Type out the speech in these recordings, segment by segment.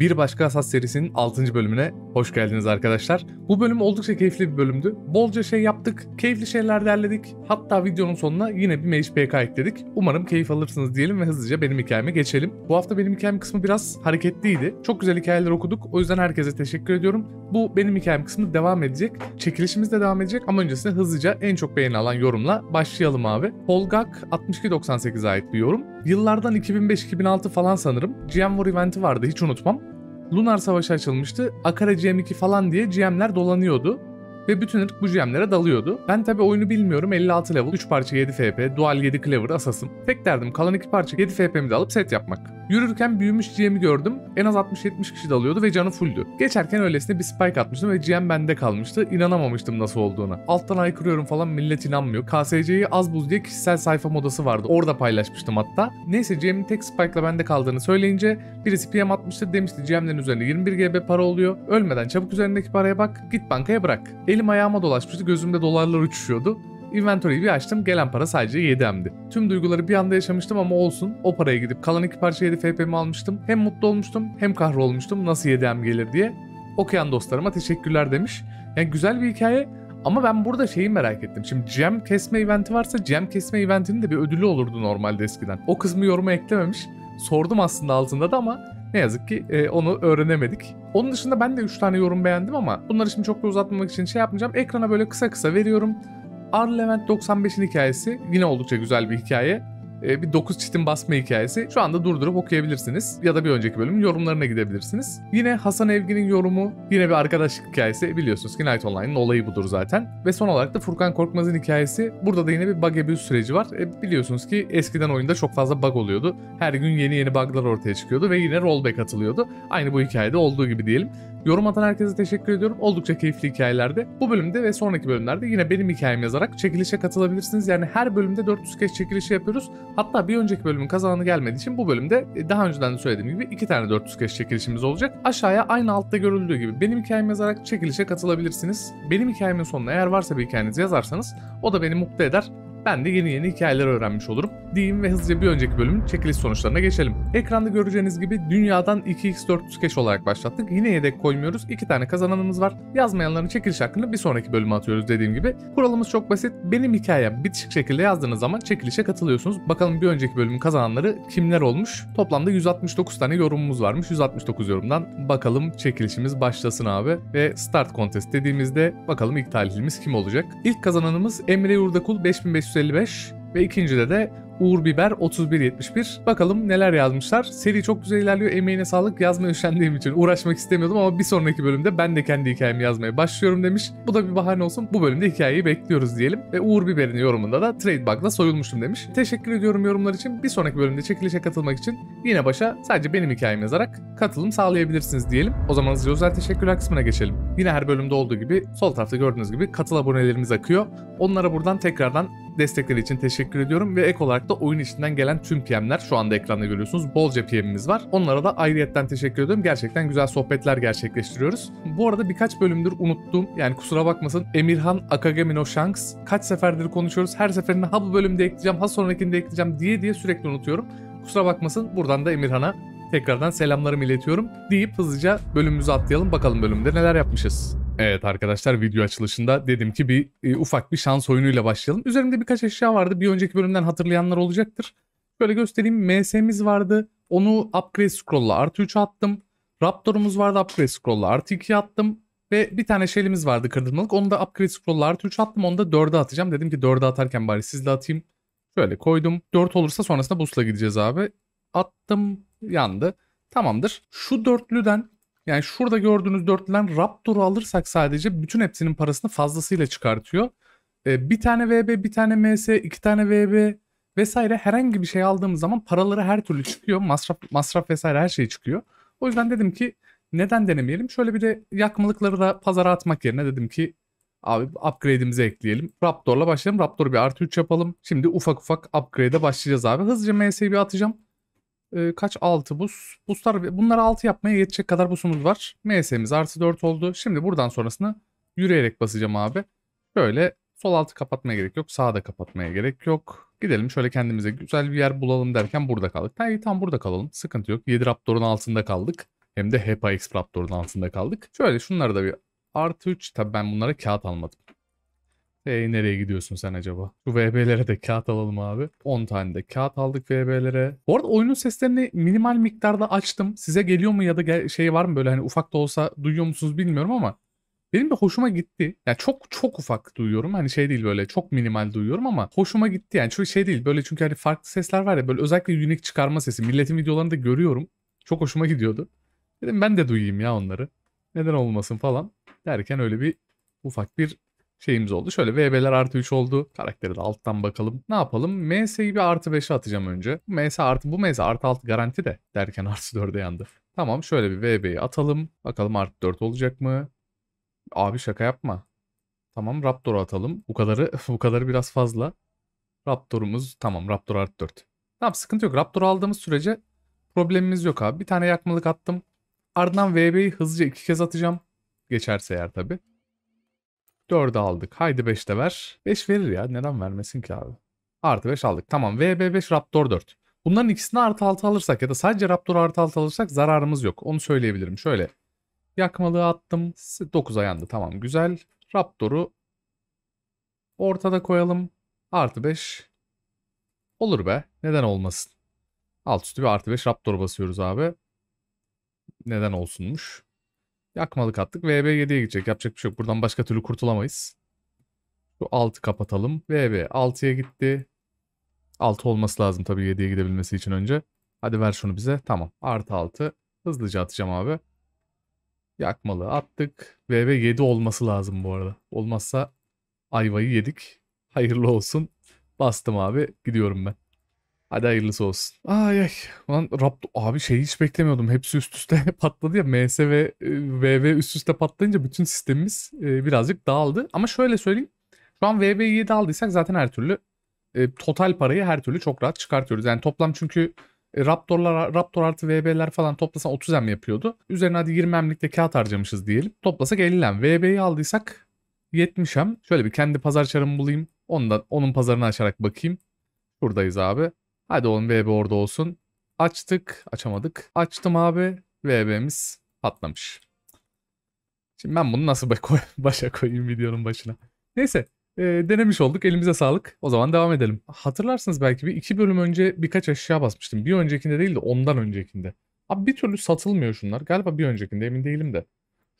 bir başka Asas serisinin 6. bölümüne hoş geldiniz arkadaşlar. Bu bölüm oldukça keyifli bir bölümdü. Bolca şey yaptık, keyifli şeyler derledik. Hatta videonun sonuna yine bir Mage PK ekledik. Umarım keyif alırsınız diyelim ve hızlıca benim hikayeme geçelim. Bu hafta benim hikayem kısmı biraz hareketliydi. Çok güzel hikayeler okuduk. O yüzden herkese teşekkür ediyorum. Bu benim hikayem kısmı devam edecek. Çekilişimiz de devam edecek ama öncesinde hızlıca en çok beğeni alan yorumla başlayalım abi. Polgak 6298'e ait bir yorum. Yıllardan 2005-2006 falan sanırım. GM War eventi vardı hiç unutmam. Lunar Savaşı açılmıştı. Akara GM2 falan diye GM'ler dolanıyordu ve bütün ırk bu gemlere dalıyordu. Ben tabi oyunu bilmiyorum 56 level 3 parça 7 FP, dual 7 clever asasım. Tek derdim kalan 2 parça 7 FP'mi de alıp set yapmak. Yürürken büyümüş GM'i gördüm. En az 60-70 kişi dalıyordu ve canı fulldü. Geçerken öylesine bir spike atmıştım ve GM bende kalmıştı. İnanamamıştım nasıl olduğuna. Alttan aykırıyorum falan millet inanmıyor. KSC'yi az buz diye kişisel sayfa modası vardı. Orada paylaşmıştım hatta. Neyse GM'in tek spike'la bende kaldığını söyleyince birisi PM atmıştı demişti GM'lerin üzerine 21 GB para oluyor. Ölmeden çabuk üzerindeki paraya bak git bankaya bırak. Elim ayağıma dolaşmıştı, gözümde dolarlar uçuşuyordu. Inventory'yi bir açtım, gelen para sadece 7M'di. Tüm duyguları bir anda yaşamıştım ama olsun. O paraya gidip kalan iki parça 7 FP'mi almıştım. Hem mutlu olmuştum, hem kahrolmuştum nasıl 7M gelir diye. Okuyan dostlarıma teşekkürler demiş. Yani güzel bir hikaye ama ben burada şeyi merak ettim. Şimdi gem kesme eventi varsa gem kesme eventinin de bir ödülü olurdu normalde eskiden. O kısmı yoruma eklememiş. Sordum aslında altında da ama ne yazık ki e, onu öğrenemedik. Onun dışında ben de 3 tane yorum beğendim ama bunları şimdi çok da uzatmamak için şey yapmayacağım. Ekrana böyle kısa kısa veriyorum. Ar Levent 95'in hikayesi yine oldukça güzel bir hikaye. Ee, bir 9 çitin basma hikayesi. Şu anda durdurup okuyabilirsiniz ya da bir önceki bölümün yorumlarına gidebilirsiniz. Yine Hasan Evgin'in yorumu, yine bir arkadaşlık hikayesi biliyorsunuz ki Night Online'ın olayı budur zaten. Ve son olarak da Furkan Korkmaz'ın hikayesi. Burada da yine bir bug abuse süreci var. E, biliyorsunuz ki eskiden oyunda çok fazla bug oluyordu. Her gün yeni yeni buglar ortaya çıkıyordu ve yine rollback atılıyordu. Aynı bu hikayede olduğu gibi diyelim. Yorum atan herkese teşekkür ediyorum. Oldukça keyifli hikayelerde. Bu bölümde ve sonraki bölümlerde yine benim hikayemi yazarak çekilişe katılabilirsiniz. Yani her bölümde 400 kez çekilişi yapıyoruz. Hatta bir önceki bölümün kazananı gelmediği için bu bölümde e, daha önceden de söylediğim gibi iki tane 400 kez çekilişimiz olacak. Aşağıya aynı altta görüldüğü gibi benim hikayemi yazarak çekilişe katılabilirsiniz. Benim hikayemin sonuna eğer varsa bir hikayenizi yazarsanız o da beni mutlu eder. Ben de yeni yeni hikayeler öğrenmiş olurum diyeyim ve hızlıca bir önceki bölümün çekiliş sonuçlarına geçelim. Ekranda göreceğiniz gibi dünyadan 2 x 400 skeç olarak başlattık. Yine yedek koymuyoruz. 2 tane kazananımız var. Yazmayanların çekiliş hakkını bir sonraki bölüme atıyoruz dediğim gibi. Kuralımız çok basit. Benim hikayem bitişik şekilde yazdığınız zaman çekilişe katılıyorsunuz. Bakalım bir önceki bölümün kazananları kimler olmuş? Toplamda 169 tane yorumumuz varmış. 169 yorumdan bakalım çekilişimiz başlasın abi. Ve start contest dediğimizde bakalım ilk talihimiz kim olacak? İlk kazananımız Emre Yurdakul 5500 555 ve ikincide de Uğur Biber 3171. Bakalım neler yazmışlar. Seri çok güzel ilerliyor. Emeğine sağlık. Yazmaya üşendiğim için uğraşmak istemiyordum ama bir sonraki bölümde ben de kendi hikayemi yazmaya başlıyorum demiş. Bu da bir bahane olsun. Bu bölümde hikayeyi bekliyoruz diyelim. Ve Uğur Biber'in yorumunda da Trade Bug'la soyulmuşum demiş. Teşekkür ediyorum yorumlar için. Bir sonraki bölümde çekilişe katılmak için yine başa sadece benim hikayemi yazarak katılım sağlayabilirsiniz diyelim. O zaman size özel teşekkürler kısmına geçelim. Yine her bölümde olduğu gibi sol tarafta gördüğünüz gibi katıl abonelerimiz akıyor. Onlara buradan tekrardan destekleri için teşekkür ediyorum ve ek olarak da oyun içinden gelen tüm PM'ler şu anda ekranda görüyorsunuz. Bolca PM'imiz var. Onlara da ayrıyetten teşekkür ediyorum. Gerçekten güzel sohbetler gerçekleştiriyoruz. Bu arada birkaç bölümdür unuttum. Yani kusura bakmasın. Emirhan Akagemino Shanks. Kaç seferdir konuşuyoruz. Her seferinde ha bu bölümde ekleyeceğim, ha sonrakinde ekleyeceğim diye diye sürekli unutuyorum. Kusura bakmasın. Buradan da Emirhan'a Tekrardan selamlarımı iletiyorum deyip hızlıca bölümümüzü atlayalım bakalım bölümde neler yapmışız. Evet arkadaşlar video açılışında dedim ki bir e, ufak bir şans oyunuyla başlayalım. Üzerimde birkaç eşya vardı. Bir önceki bölümden hatırlayanlar olacaktır. Böyle göstereyim. MS'miz vardı. Onu upgrade scroll'la artı 3 attım. Raptor'umuz vardı upgrade scroll'la artı 2 attım. Ve bir tane şeyimiz vardı kırdırmalık. Onu da upgrade scroll'la artı 3 attım. Onu da 4'e atacağım. Dedim ki 4'e atarken bari sizle atayım. Şöyle koydum. 4 olursa sonrasında busla gideceğiz abi. Attım yandı. Tamamdır. Şu dörtlüden yani şurada gördüğünüz dörtlüden Raptor'u alırsak sadece bütün hepsinin parasını fazlasıyla çıkartıyor. Ee, bir tane VB, bir tane MS, iki tane VB vesaire herhangi bir şey aldığımız zaman paraları her türlü çıkıyor. Masraf, masraf vesaire her şey çıkıyor. O yüzden dedim ki neden denemeyelim? Şöyle bir de yakmalıkları da pazara atmak yerine dedim ki abi upgrade'imizi ekleyelim. Raptor'la başlayalım. Raptor bir artı 3 yapalım. Şimdi ufak ufak upgrade'e başlayacağız abi. Hızlıca MS'yi bir atacağım. E, kaç? 6 buz. Buzlar, bunları 6 yapmaya yetecek kadar buzumuz var. MS'miz artı 4 oldu. Şimdi buradan sonrasını yürüyerek basacağım abi. Böyle sol altı kapatmaya gerek yok. Sağa da kapatmaya gerek yok. Gidelim şöyle kendimize güzel bir yer bulalım derken burada kaldık. Ha, iyi tam burada kalalım. Sıkıntı yok. 7 Raptor'un altında kaldık. Hem de HEPA X Raptor'un altında kaldık. Şöyle şunları da bir artı 3. Tabi ben bunlara kağıt almadım. Hey nereye gidiyorsun sen acaba? Şu VB'lere de kağıt alalım abi. 10 tane de kağıt aldık VB'lere. Bu arada oyunun seslerini minimal miktarda açtım. Size geliyor mu ya da şey var mı böyle hani ufak da olsa duyuyor musunuz bilmiyorum ama benim de hoşuma gitti. Ya yani çok çok ufak duyuyorum. Hani şey değil böyle çok minimal duyuyorum ama hoşuma gitti yani. çok şey değil böyle çünkü hani farklı sesler var ya böyle özellikle unique çıkarma sesi. Milletin videolarını da görüyorum. Çok hoşuma gidiyordu. Dedim ben de duyayım ya onları. Neden olmasın falan derken öyle bir ufak bir şeyimiz oldu. Şöyle VB'ler artı 3 oldu. Karakteri de alttan bakalım. Ne yapalım? MS'yi bir artı 5'e atacağım önce. MS artı, bu MS artı 6 garanti de derken artı 4'e yandı. Tamam şöyle bir VB'yi atalım. Bakalım artı 4 olacak mı? Abi şaka yapma. Tamam Raptor'u atalım. Bu kadarı bu kadarı biraz fazla. Raptor'umuz tamam Raptor artı 4. Tamam sıkıntı yok. Raptor aldığımız sürece problemimiz yok abi. Bir tane yakmalık attım. Ardından VB'yi hızlıca iki kez atacağım. Geçerse eğer tabii. 4'ü aldık. Haydi 5 de ver. 5 verir ya. Neden vermesin ki abi? Artı 5 aldık. Tamam. VB5 Raptor 4. Bunların ikisini artı 6 alırsak ya da sadece Raptor artı 6 alırsak zararımız yok. Onu söyleyebilirim. Şöyle. Yakmalığı attım. 9'a yandı. Tamam güzel. Raptor'u ortada koyalım. Artı 5. Olur be. Neden olmasın? Alt üstü bir artı 5 Raptor basıyoruz abi. Neden olsunmuş? Yakmalık attık. VB7'ye gidecek. Yapacak bir şey yok. Buradan başka türlü kurtulamayız. Şu 6 kapatalım. VB 6'ya gitti. 6 olması lazım tabii 7'ye gidebilmesi için önce. Hadi ver şunu bize. Tamam. Artı 6. Hızlıca atacağım abi. Yakmalı attık. VB 7 olması lazım bu arada. Olmazsa ayvayı yedik. Hayırlı olsun. Bastım abi. Gidiyorum ben. Hadi hayırlısı olsun. Ay ay. Lan Rapt abi şeyi hiç beklemiyordum. Hepsi üst üste patladı ya. MS ve VV üst üste patlayınca bütün sistemimiz e, birazcık dağıldı. Ama şöyle söyleyeyim. Şu an VV'yi 7 aldıysak zaten her türlü e, total parayı her türlü çok rahat çıkartıyoruz. Yani toplam çünkü e, Raptorlar, Raptor artı VB'ler falan toplasan 30 em yapıyordu. Üzerine hadi 20 emlikte kağıt harcamışız diyelim. Toplasak 50 em. VB'yi aldıysak 70 em. Şöyle bir kendi pazar çarımı bulayım. Ondan, onun pazarını açarak bakayım. Buradayız abi. Hadi oğlum VB orada olsun. Açtık. Açamadık. Açtım abi. VB'miz patlamış. Şimdi ben bunu nasıl koy başa koyayım videonun başına. Neyse. E, denemiş olduk. Elimize sağlık. O zaman devam edelim. Hatırlarsınız belki bir iki bölüm önce birkaç aşağı basmıştım. Bir öncekinde değil de ondan öncekinde. Abi bir türlü satılmıyor şunlar. Galiba bir öncekinde emin değilim de.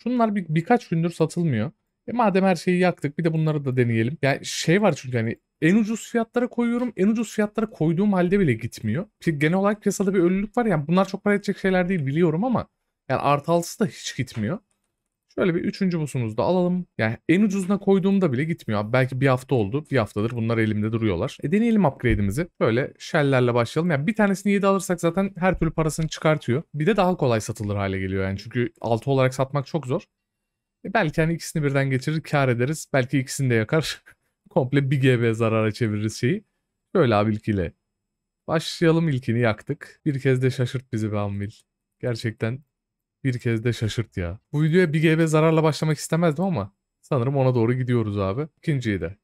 Şunlar bir, birkaç gündür satılmıyor. E madem her şeyi yaktık bir de bunları da deneyelim. Yani şey var çünkü hani en ucuz fiyatlara koyuyorum. En ucuz fiyatlara koyduğum halde bile gitmiyor. Genel olarak piyasada bir ölülük var. Yani bunlar çok para edecek şeyler değil biliyorum ama yani artı altısı da hiç gitmiyor. Şöyle bir üçüncü busumuzu da alalım. Yani en ucuzuna koyduğumda bile gitmiyor. Abi belki bir hafta oldu. Bir haftadır bunlar elimde duruyorlar. E deneyelim upgrade'imizi. Böyle shell'lerle başlayalım. Yani bir tanesini 7 alırsak zaten her türlü parasını çıkartıyor. Bir de daha kolay satılır hale geliyor yani. Çünkü 6 olarak satmak çok zor. E belki hani ikisini birden geçirir kar ederiz. Belki ikisini de yakar. Komple 1 GB zarara çeviririz şeyi. Böyle abi ilkiyle. Başlayalım ilkini yaktık. Bir kez de şaşırt bizi be Amil. Gerçekten bir kez de şaşırt ya. Bu videoya 1 GB zararla başlamak istemezdim ama sanırım ona doğru gidiyoruz abi. İkinciyi de.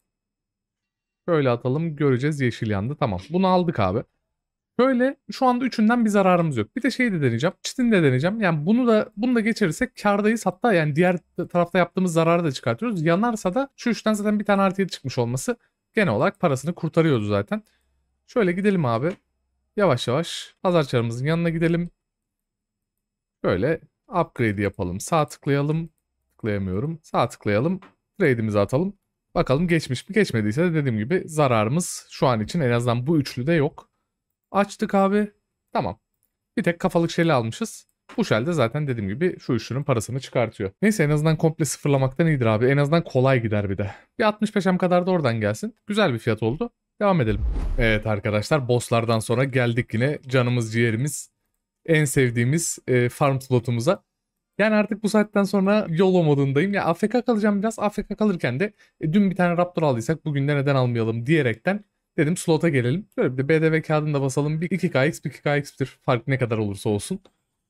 Böyle atalım göreceğiz yeşil yandı. Tamam bunu aldık abi. Böyle şu anda üçünden bir zararımız yok. Bir de şeyi de deneyeceğim. Çitin de deneyeceğim. Yani bunu da bunu da geçirirsek kardayız. Hatta yani diğer tarafta yaptığımız zararı da çıkartıyoruz. Yanarsa da şu üçten zaten bir tane artıya çıkmış olması genel olarak parasını kurtarıyordu zaten. Şöyle gidelim abi. Yavaş yavaş pazar çarımızın yanına gidelim. Böyle upgrade yapalım. Sağ tıklayalım. Tıklayamıyorum. Sağ tıklayalım. Trade'imizi atalım. Bakalım geçmiş mi? Geçmediyse de dediğim gibi zararımız şu an için en azından bu üçlü de yok. Açtık abi. Tamam. Bir tek kafalık şeli almışız. Bu şel zaten dediğim gibi şu üçlünün parasını çıkartıyor. Neyse en azından komple sıfırlamaktan iyidir abi. En azından kolay gider bir de. Bir 65'em kadar da oradan gelsin. Güzel bir fiyat oldu. Devam edelim. Evet arkadaşlar bosslardan sonra geldik yine canımız ciğerimiz en sevdiğimiz e, farm slotumuza. Yani artık bu saatten sonra yolo modundayım. Ya AFK kalacağım biraz. AFK kalırken de e, dün bir tane Raptor aldıysak bugün de neden almayalım diyerekten Dedim slota gelelim. Böyle bir de BDV kağıdını da basalım. Bir 2KX, 1KX'tir. Fark ne kadar olursa olsun.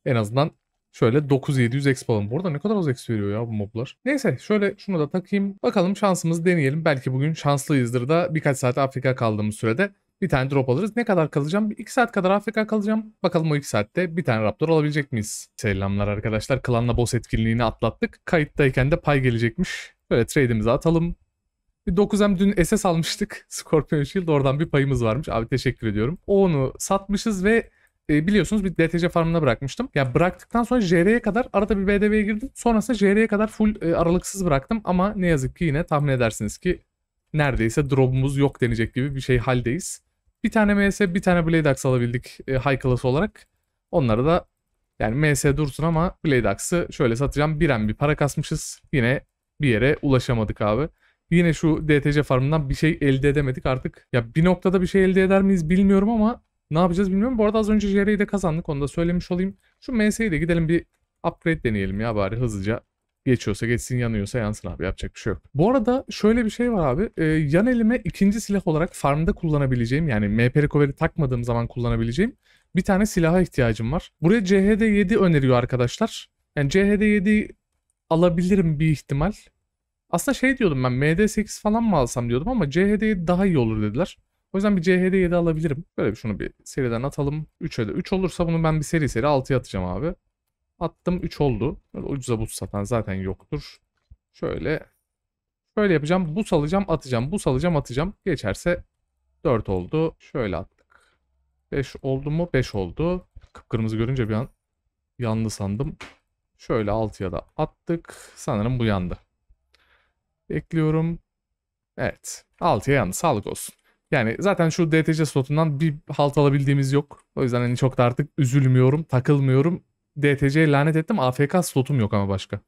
En azından Şöyle 9700 exp alalım. burada. ne kadar az exp veriyor ya bu moblar. Neyse şöyle şunu da takayım. Bakalım şansımızı deneyelim. Belki bugün şanslıyızdır da birkaç saat Afrika kaldığımız sürede bir tane drop alırız. Ne kadar kalacağım? 2 saat kadar Afrika kalacağım. Bakalım o 2 saatte bir tane Raptor alabilecek miyiz? Selamlar arkadaşlar. Klanla boss etkinliğini atlattık. Kayıttayken de pay gelecekmiş. Böyle trade'imizi atalım. Bir 9M dün SS almıştık. Scorpion Shield oradan bir payımız varmış. Abi teşekkür ediyorum. Onu satmışız ve e, biliyorsunuz bir DTC farmına bırakmıştım. Ya yani bıraktıktan sonra JR'ye kadar arada bir BDV'ye girdim. Sonrasında JR'ye kadar full e, aralıksız bıraktım ama ne yazık ki yine tahmin edersiniz ki neredeyse drop'umuz yok denecek gibi bir şey haldeyiz. Bir tane MS, bir tane Blade Axe alabildik e, high class olarak. Onları da yani MS dursun ama Blade Axe'ı şöyle satacağım. bir an bir para kasmışız. Yine bir yere ulaşamadık abi yine şu DTC farmından bir şey elde edemedik artık. Ya bir noktada bir şey elde eder miyiz bilmiyorum ama ne yapacağız bilmiyorum. Bu arada az önce JR'yi de kazandık onu da söylemiş olayım. Şu MS'yi de gidelim bir upgrade deneyelim ya bari hızlıca. Geçiyorsa geçsin yanıyorsa yansın abi yapacak bir şey yok. Bu arada şöyle bir şey var abi. Ee, yan elime ikinci silah olarak farmda kullanabileceğim yani MP recovery takmadığım zaman kullanabileceğim bir tane silaha ihtiyacım var. Buraya CHD 7 öneriyor arkadaşlar. Yani CHD 7 alabilirim bir ihtimal. Aslında şey diyordum ben MD8 falan mı alsam diyordum ama CHD daha iyi olur dediler. O yüzden bir CHD 7 alabilirim. Böyle bir şunu bir seriden atalım. 3 de. 3 olursa bunu ben bir seri seri 6'ya atacağım abi. Attım 3 oldu. Böyle ucuza buz satan zaten yoktur. Şöyle. Şöyle yapacağım. Bu salacağım. atacağım. Bu salacağım. atacağım. Geçerse 4 oldu. Şöyle attık. 5 oldu mu? 5 oldu. Kıpkırmızı görünce bir an yandı sandım. Şöyle 6'ya da attık. Sanırım bu yandı ekliyorum. Evet. 6'ya yalnız sağlık olsun. Yani zaten şu DTC slotundan bir halt alabildiğimiz yok. O yüzden hani çok da artık üzülmüyorum, takılmıyorum. DTC'ye lanet ettim. AFK slotum yok ama başka.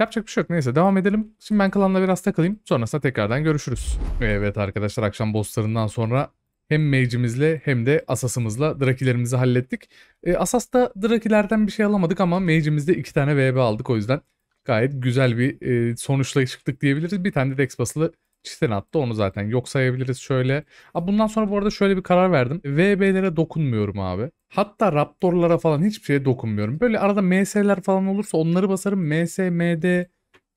Yapacak bir şey yok. Neyse devam edelim. Şimdi ben klanla biraz takılayım. Sonrasında tekrardan görüşürüz. Evet arkadaşlar akşam bosslarından sonra hem mage'imizle hem de asasımızla drakilerimizi hallettik. E, da drakilerden bir şey alamadık ama mage'imizde iki tane VB aldık o yüzden gayet güzel bir e, sonuçla çıktık diyebiliriz. Bir tane de Dex basılı çiten attı. Onu zaten yok sayabiliriz şöyle. Aa, bundan sonra bu arada şöyle bir karar verdim. VB'lere dokunmuyorum abi. Hatta Raptor'lara falan hiçbir şeye dokunmuyorum. Böyle arada MS'ler falan olursa onları basarım. MS, MD,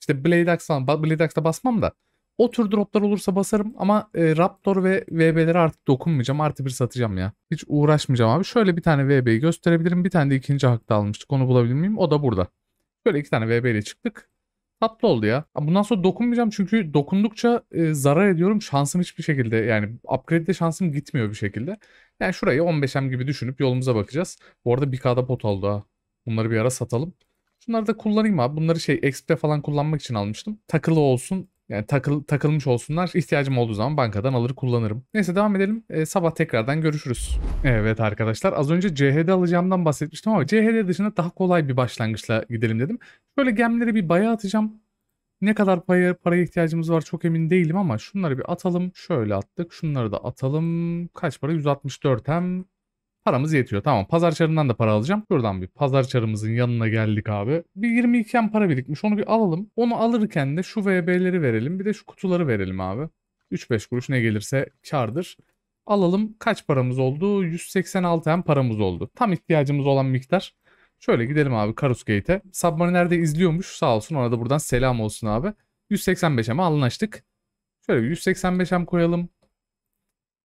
işte Blade Axe falan. Blade Axe'da basmam da. O tür droplar olursa basarım ama e, Raptor ve VB'lere artık dokunmayacağım. Artı bir satacağım ya. Hiç uğraşmayacağım abi. Şöyle bir tane VB'yi gösterebilirim. Bir tane de ikinci hakta almıştık. Onu bulabilir miyim? O da burada. Şöyle iki tane VB ile çıktık. Tatlı oldu ya. Bundan sonra dokunmayacağım çünkü dokundukça e, zarar ediyorum. Şansım hiçbir şekilde yani upgrade'de şansım gitmiyor bir şekilde. Yani şurayı 15M gibi düşünüp yolumuza bakacağız. Bu arada 1K'da pot oldu ha. Bunları bir ara satalım. Şunları da kullanayım abi. Bunları şey XP e falan kullanmak için almıştım. Takılı olsun yani takıl, takılmış olsunlar. İhtiyacım olduğu zaman bankadan alır kullanırım. Neyse devam edelim. E, sabah tekrardan görüşürüz. Evet arkadaşlar az önce CHD alacağımdan bahsetmiştim ama CHD dışında daha kolay bir başlangıçla gidelim dedim. Böyle gemleri bir baya atacağım. Ne kadar paraya, paraya ihtiyacımız var çok emin değilim ama şunları bir atalım. Şöyle attık. Şunları da atalım. Kaç para? 164 hem Paramız yetiyor. Tamam pazar çarından da para alacağım. Şuradan bir pazar çarımızın yanına geldik abi. Bir 22'en para birikmiş onu bir alalım. Onu alırken de şu VB'leri verelim. Bir de şu kutuları verelim abi. 3-5 kuruş ne gelirse kardır. Alalım kaç paramız oldu? 186'en paramız oldu. Tam ihtiyacımız olan miktar. Şöyle gidelim abi Karus Gate'e. Submariner de izliyormuş sağ olsun ona da buradan selam olsun abi. 185M'e alınlaştık. Şöyle 185M koyalım.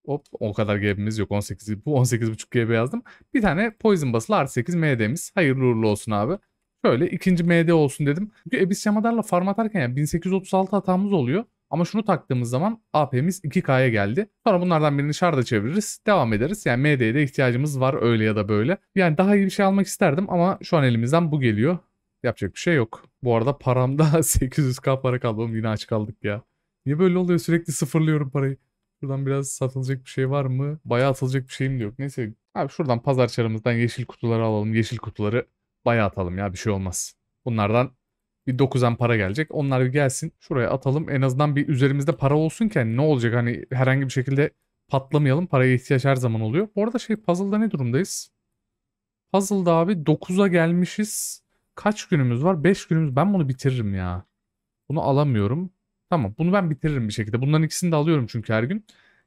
Hop o kadar GB'miz yok 18 bu 18 buçuk GB yazdım. Bir tane Poison basılı R8 MD'miz. Hayırlı uğurlu olsun abi. Şöyle ikinci MD olsun dedim. Çünkü Abyss Yamadar'la farm atarken ya 1836 hatamız oluyor. Ama şunu taktığımız zaman AP'miz 2K'ya geldi. Sonra bunlardan birini şarda çeviririz. Devam ederiz. Yani MD'ye de ihtiyacımız var öyle ya da böyle. Yani daha iyi bir şey almak isterdim ama şu an elimizden bu geliyor. Yapacak bir şey yok. Bu arada paramda 800K para kaldı. yine aç kaldık ya. Niye böyle oluyor sürekli sıfırlıyorum parayı. Şuradan biraz satılacak bir şey var mı? Bayağı atılacak bir şeyim de yok. Neyse abi şuradan pazar çarımızdan yeşil kutuları alalım. Yeşil kutuları bayağı atalım ya bir şey olmaz. Bunlardan bir 9'an para gelecek. Onlar bir gelsin şuraya atalım. En azından bir üzerimizde para olsun ki hani ne olacak hani herhangi bir şekilde patlamayalım. Paraya ihtiyaç her zaman oluyor. Bu arada şey puzzle'da ne durumdayız? Puzzle'da abi 9'a gelmişiz. Kaç günümüz var? 5 günümüz. Ben bunu bitiririm ya. Bunu alamıyorum. Tamam bunu ben bitiririm bir şekilde. Bunların ikisini de alıyorum çünkü her gün.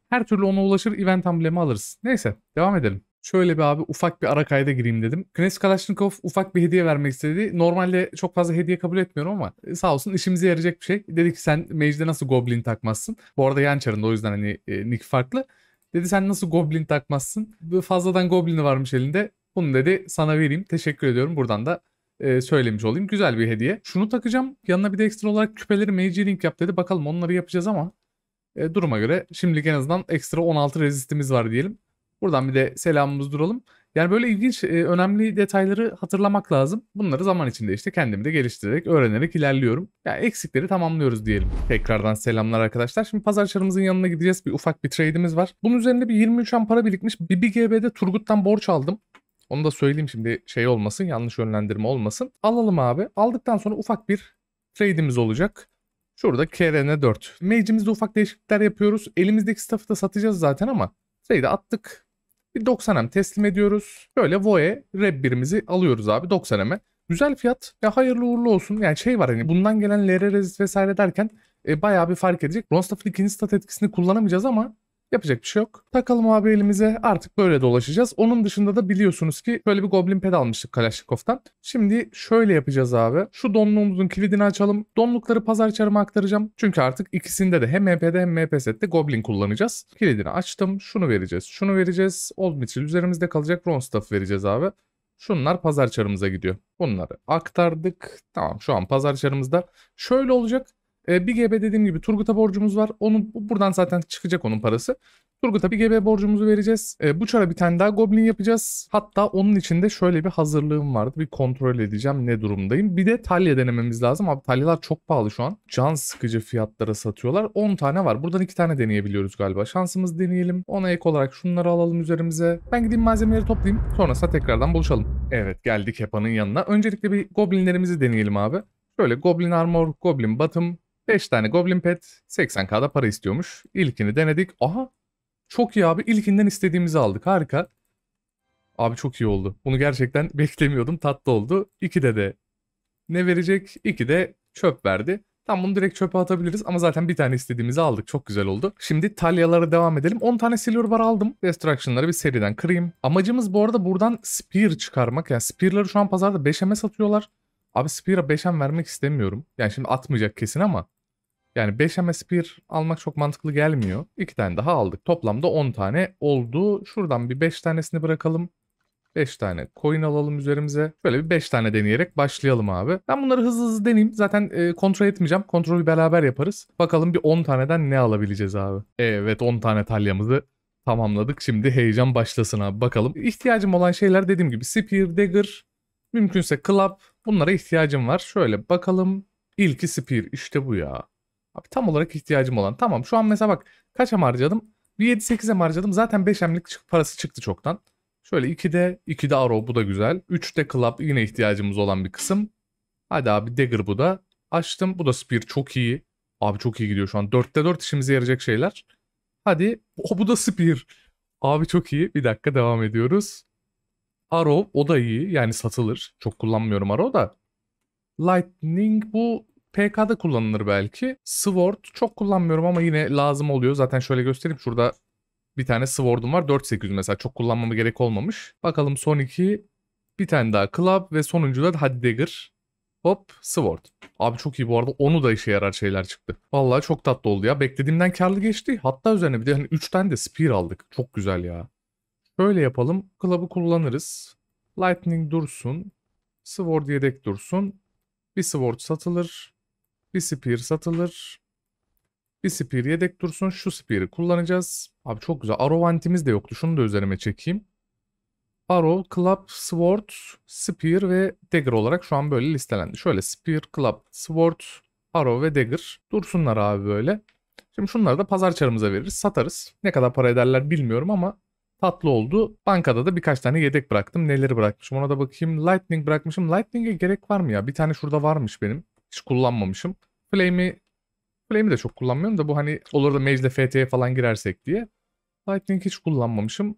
Her türlü ona ulaşır event amblemi alırız. Neyse devam edelim. Şöyle bir abi ufak bir ara kayda gireyim dedim. Knes Kalashnikov ufak bir hediye vermek istedi. Normalde çok fazla hediye kabul etmiyorum ama sağ olsun işimize yarayacak bir şey. Dedi ki sen Mage'de nasıl Goblin takmazsın? Bu arada yan da o yüzden hani e, nick farklı. Dedi sen nasıl Goblin takmazsın? Fazladan Goblin'i varmış elinde. Bunu dedi sana vereyim. Teşekkür ediyorum. Buradan da e, söylemiş olayım. Güzel bir hediye. Şunu takacağım. Yanına bir de ekstra olarak küpeleri Mage Ring yap dedi. Bakalım onları yapacağız ama e, duruma göre şimdilik en azından ekstra 16 rezistimiz var diyelim. Buradan bir de selamımız duralım. Yani böyle ilginç, e, önemli detayları hatırlamak lazım. Bunları zaman içinde işte kendimi de geliştirerek, öğrenerek ilerliyorum. Yani eksikleri tamamlıyoruz diyelim. Tekrardan selamlar arkadaşlar. Şimdi pazar yanına gideceğiz. Bir ufak bir trade'imiz var. Bunun üzerinde bir 23 an para birikmiş. Bir BGB'de Turgut'tan borç aldım. Onu da söyleyeyim şimdi şey olmasın yanlış yönlendirme olmasın. Alalım abi. Aldıktan sonra ufak bir trade'imiz olacak. Şurada kerene 4. Mage'imizde ufak değişiklikler yapıyoruz. Elimizdeki staff'ı da satacağız zaten ama trade'i attık. Bir 90M teslim ediyoruz. Böyle Voe Reb birimizi alıyoruz abi 90M'e. Güzel fiyat. Ya hayırlı uğurlu olsun. Yani şey var hani bundan gelen LR rezist vesaire derken e, bayağı bir fark edecek. Ronstaff'ın ikinci stat etkisini kullanamayacağız ama Yapacak bir şey yok. Takalım abi elimize. Artık böyle dolaşacağız. Onun dışında da biliyorsunuz ki böyle bir goblin ped almıştık Kalashnikov'tan. Şimdi şöyle yapacağız abi. Şu donluğumuzun kilidini açalım. Donlukları pazar çarıma aktaracağım. Çünkü artık ikisinde de hem MP'de hem MP sette goblin kullanacağız. Kilidini açtım. Şunu vereceğiz. Şunu vereceğiz. Old Mitchell üzerimizde kalacak. Ron Staff vereceğiz abi. Şunlar pazar çarımıza gidiyor. Bunları aktardık. Tamam şu an pazar çarımızda. Şöyle olacak. E, bir GB dediğim gibi Turgut'a borcumuz var. Onu buradan zaten çıkacak onun parası. Turgut'a bir GB borcumuzu vereceğiz. E, bu çara bir tane daha goblin yapacağız. Hatta onun içinde şöyle bir hazırlığım vardı. Bir kontrol edeceğim ne durumdayım. Bir de talya denememiz lazım. Abi talyalar çok pahalı şu an. Can sıkıcı fiyatlara satıyorlar. 10 tane var. Buradan 2 tane deneyebiliyoruz galiba. Şansımız deneyelim. Ona ek olarak şunları alalım üzerimize. Ben gideyim malzemeleri toplayayım. Sonrasında tekrardan buluşalım. Evet geldik Hepa'nın yanına. Öncelikle bir goblinlerimizi deneyelim abi. Şöyle goblin armor, goblin batım, 5 tane Goblin Pet 80k'da para istiyormuş. İlkini denedik. Aha çok iyi abi ilkinden istediğimizi aldık harika. Abi çok iyi oldu. Bunu gerçekten beklemiyordum tatlı oldu. 2'de de ne verecek? 2'de çöp verdi. Tam bunu direkt çöpe atabiliriz ama zaten bir tane istediğimizi aldık. Çok güzel oldu. Şimdi talyalara devam edelim. 10 tane silver var aldım. Destruction'ları bir seriden kırayım. Amacımız bu arada buradan spear çıkarmak. Yani spear'ları şu an pazarda 5 5'eme satıyorlar. Abi spear'a 5m vermek istemiyorum. Yani şimdi atmayacak kesin ama yani 5 MSPR almak çok mantıklı gelmiyor. 2 tane daha aldık. Toplamda 10 tane oldu. Şuradan bir 5 tanesini bırakalım. 5 tane coin alalım üzerimize. Şöyle bir 5 tane deneyerek başlayalım abi. Ben bunları hızlı hızlı deneyeyim. Zaten e, kontrol etmeyeceğim. Kontrolü beraber yaparız. Bakalım bir 10 taneden ne alabileceğiz abi. Evet 10 tane talyamızı tamamladık. Şimdi heyecan başlasın abi bakalım. İhtiyacım olan şeyler dediğim gibi Spear, Dagger, mümkünse Club. Bunlara ihtiyacım var. Şöyle bakalım. İlki Spear işte bu ya. Abi tam olarak ihtiyacım olan. Tamam şu an mesela bak kaç em harcadım? Bir 7-8 em harcadım. Zaten 5 emlik parası çıktı çoktan. Şöyle 2'de 2'de Arrow bu da güzel. 3'te Club yine ihtiyacımız olan bir kısım. Hadi abi Dagger bu da. Açtım. Bu da Spear çok iyi. Abi çok iyi gidiyor şu an. 4'te 4 işimize yarayacak şeyler. Hadi. O oh, bu da Spear. Abi çok iyi. Bir dakika devam ediyoruz. Arrow o da iyi. Yani satılır. Çok kullanmıyorum Arrow da. Lightning bu PK'da kullanılır belki. Sword çok kullanmıyorum ama yine lazım oluyor. Zaten şöyle göstereyim. Şurada bir tane Sword'um var. 4800 mesela çok kullanmama gerek olmamış. Bakalım son iki. Bir tane daha Club ve sonuncu da Hadi Dagger. Hop Sword. Abi çok iyi bu arada onu da işe yarar şeyler çıktı. Vallahi çok tatlı oldu ya. Beklediğimden karlı geçti. Hatta üzerine bir de hani 3 tane de Spear aldık. Çok güzel ya. Böyle yapalım. Club'ı kullanırız. Lightning dursun. Sword yedek dursun. Bir Sword satılır. Bir spear satılır. Bir spear yedek dursun. Şu spear'i kullanacağız. Abi çok güzel. Arrow antimiz de yoktu. Şunu da üzerime çekeyim. Arrow, Club, Sword, Spear ve Dagger olarak şu an böyle listelendi. Şöyle Spear, Club, Sword, Arrow ve Dagger dursunlar abi böyle. Şimdi şunları da pazar çarımıza veririz, satarız. Ne kadar para ederler bilmiyorum ama tatlı oldu. Bankada da birkaç tane yedek bıraktım. Neleri bırakmışım ona da bakayım. Lightning bırakmışım. Lightning'e gerek var mı ya? Bir tane şurada varmış benim. Hiç kullanmamışım. Flame'i Flame'i de çok kullanmıyorum da bu hani olur da Mage'le FT'ye falan girersek diye. Lightning hiç kullanmamışım.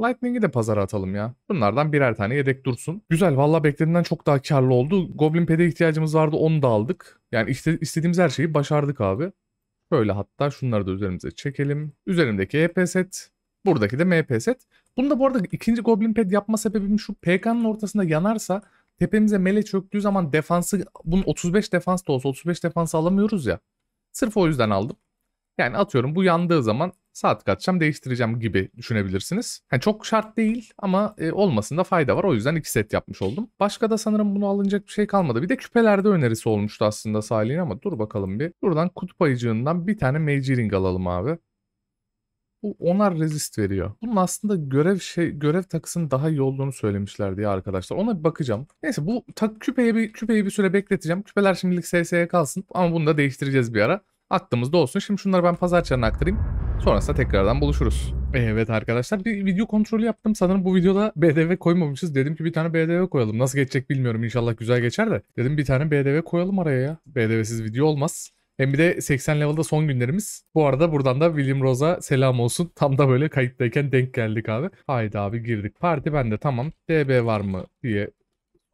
Lightning'i de pazara atalım ya. Bunlardan birer tane yedek dursun. Güzel valla beklediğimden çok daha karlı oldu. Goblin Pad'e ihtiyacımız vardı onu da aldık. Yani iste, istediğimiz her şeyi başardık abi. Böyle hatta şunları da üzerimize çekelim. Üzerimdeki EP set. Buradaki de MP set. Bunu da bu arada ikinci Goblin Pad yapma sebebim şu. PK'nın ortasında yanarsa tepemize mele çöktüğü zaman defansı bunun 35 defans da olsa 35 defans alamıyoruz ya. Sırf o yüzden aldım. Yani atıyorum bu yandığı zaman saat kaçacağım değiştireceğim gibi düşünebilirsiniz. Yani çok şart değil ama e, olmasında fayda var. O yüzden iki set yapmış oldum. Başka da sanırım bunu alınacak bir şey kalmadı. Bir de küpelerde önerisi olmuştu aslında Salih'in ama dur bakalım bir. Buradan kutup ayıcığından bir tane Magiring alalım abi bu onar resist veriyor. Bunun aslında görev şey görev takısının daha iyi olduğunu söylemişler diye arkadaşlar. Ona bir bakacağım. Neyse bu tak küpeye bir küpeyi bir süre bekleteceğim. Küpeler şimdilik SS'ye kalsın ama bunu da değiştireceğiz bir ara. Aklımızda olsun. Şimdi şunları ben pazar çarına aktarayım. Sonrasında tekrardan buluşuruz. Evet arkadaşlar bir video kontrolü yaptım. Sanırım bu videoda BDV koymamışız. Dedim ki bir tane BDV koyalım. Nasıl geçecek bilmiyorum. İnşallah güzel geçer de. Dedim bir tane BDV koyalım araya ya. BDV'siz video olmaz. Hem bir de 80 level'da son günlerimiz. Bu arada buradan da William Rose'a selam olsun. Tam da böyle kayıttayken denk geldik abi. Haydi abi girdik. Parti bende tamam. DB var mı diye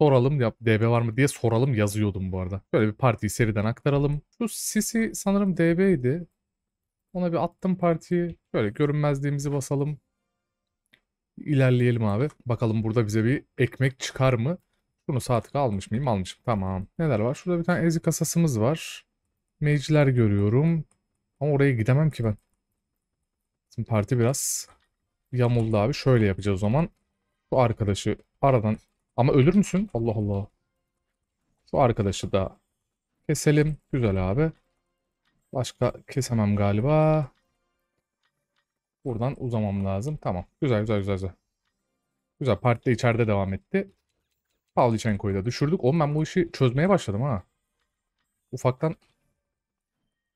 soralım. Ya, DB var mı diye soralım yazıyordum bu arada. Böyle bir partiyi seriden aktaralım. Şu Sisi sanırım DB'ydi. Ona bir attım partiyi. Böyle görünmezliğimizi basalım. İlerleyelim abi. Bakalım burada bize bir ekmek çıkar mı? Bunu saatlik almış mıyım? Almışım. Tamam. Neler var? Şurada bir tane ezi kasasımız var. Mage'ler görüyorum. Ama oraya gidemem ki ben. Bizim parti biraz yamuldu abi. Şöyle yapacağız o zaman. Bu arkadaşı aradan... Ama ölür müsün? Allah Allah. Şu arkadaşı da keselim. Güzel abi. Başka kesemem galiba. Buradan uzamam lazım. Tamam. Güzel güzel güzel güzel. Güzel. Parti de içeride devam etti. Pavlichenko'yu da düşürdük. Oğlum ben bu işi çözmeye başladım ha. Ufaktan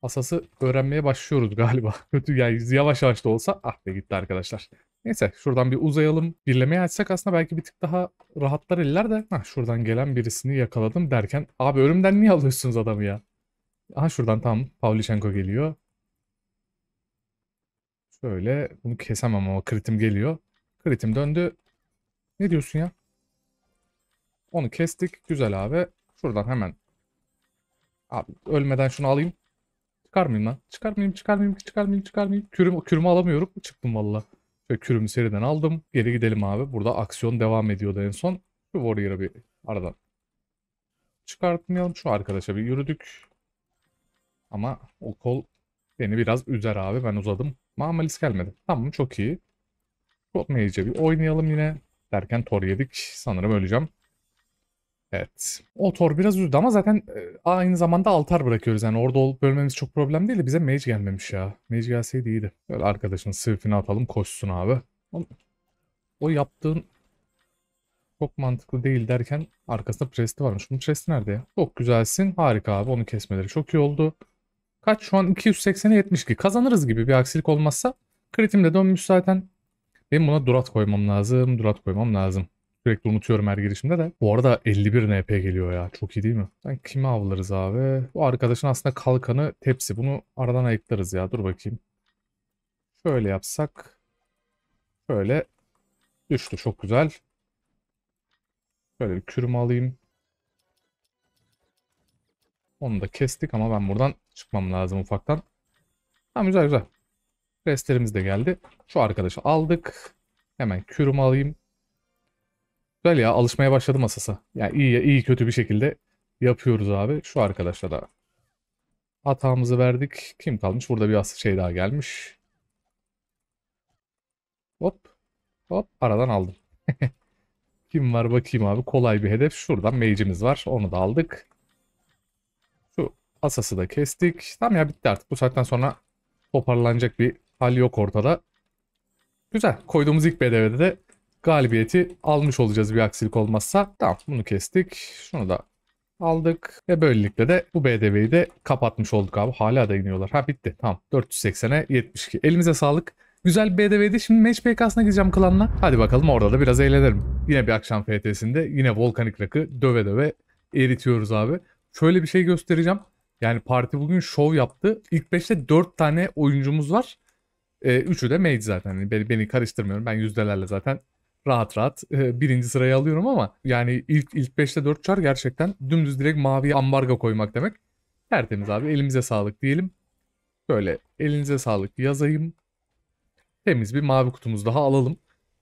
Asası öğrenmeye başlıyoruz galiba. Kötü yani yavaş yavaş da olsa ah be gitti arkadaşlar. Neyse şuradan bir uzayalım. Birlemeyi açsak aslında belki bir tık daha rahatlar eller de. Hah şuradan gelen birisini yakaladım derken. Abi ölümden niye alıyorsunuz adamı ya? Aha şuradan tam Pavlichenko geliyor. Şöyle bunu kesemem ama kritim geliyor. Kritim döndü. Ne diyorsun ya? Onu kestik. Güzel abi. Şuradan hemen. Abi ölmeden şunu alayım. Çıkar mıyım lan? Çıkar mıyım? Çıkar mıyım? Kürüm, kürümü alamıyorum. Çıktım valla. Şöyle kürümü seriden aldım. Geri gidelim abi. Burada aksiyon devam ediyordu en son. Şu Warrior'a bir aradan çıkartmayalım. Şu arkadaşa bir yürüdük. Ama o kol beni biraz üzer abi. Ben uzadım. Mamalis gelmedi. Tamam çok iyi. Rot Mage'e bir oynayalım yine. Derken Tor yedik. Sanırım öleceğim. Evet. O tor biraz üzüldü ama zaten e, aynı zamanda altar bırakıyoruz. Yani orada olup bölmemiz çok problem değil de bize mage gelmemiş ya. Mage gelseydi iyiydi. Böyle arkadaşın sırfını atalım koşsun abi. O yaptığın çok mantıklı değil derken arkasında Presti varmış. Bunun Presti nerede ya? Çok güzelsin. Harika abi. Onu kesmeleri çok iyi oldu. Kaç şu an? 280'e 72. Kazanırız gibi bir aksilik olmazsa. Kritimle dönmüş zaten. Benim buna durat koymam lazım. Durat koymam lazım. Sürekli unutuyorum her girişimde de. Bu arada 51 NP geliyor ya. Çok iyi değil mi? Ben kimi avlarız abi? Bu arkadaşın aslında kalkanı tepsi. Bunu aradan ayıklarız ya. Dur bakayım. Şöyle yapsak. Şöyle. Düştü. Çok güzel. Şöyle bir kürümü alayım. Onu da kestik ama ben buradan çıkmam lazım ufaktan. Tamam güzel güzel. Restlerimiz de geldi. Şu arkadaşı aldık. Hemen kürüm alayım. Güzel ya alışmaya başladım asasa. Yani iyi iyi kötü bir şekilde yapıyoruz abi. Şu arkadaşla da hatamızı verdik. Kim kalmış? Burada bir şey daha gelmiş. Hop. Hop aradan aldım. Kim var bakayım abi. Kolay bir hedef. Şuradan mage'imiz var. Onu da aldık. Şu asası da kestik. Tamam ya bitti artık. Bu saatten sonra toparlanacak bir hal yok ortada. Güzel. Koyduğumuz ilk BDV'de de galibiyeti almış olacağız bir aksilik olmazsa. Tamam bunu kestik. Şunu da aldık ve böylelikle de bu BDV'yi de kapatmış olduk abi. Hala da iniyorlar. Ha bitti. Tamam. 480'e 72. Elimize sağlık. Güzel bir BDV'di. Şimdi Match PK'sına gideceğim klanla. Hadi bakalım orada da biraz eğlenirim. Yine bir akşam FT'sinde yine volkanik rakı döve döve eritiyoruz abi. Şöyle bir şey göstereceğim. Yani parti bugün şov yaptı. İlk 5'te 4 tane oyuncumuz var. Ee, üçü de mage zaten. Yani beni, beni karıştırmıyorum. Ben yüzdelerle zaten rahat rahat e, birinci sırayı alıyorum ama yani ilk ilk 5'te 4 çar gerçekten dümdüz direkt mavi ambarga koymak demek. Tertemiz abi elimize sağlık diyelim. Böyle elinize sağlık yazayım. Temiz bir mavi kutumuz daha alalım.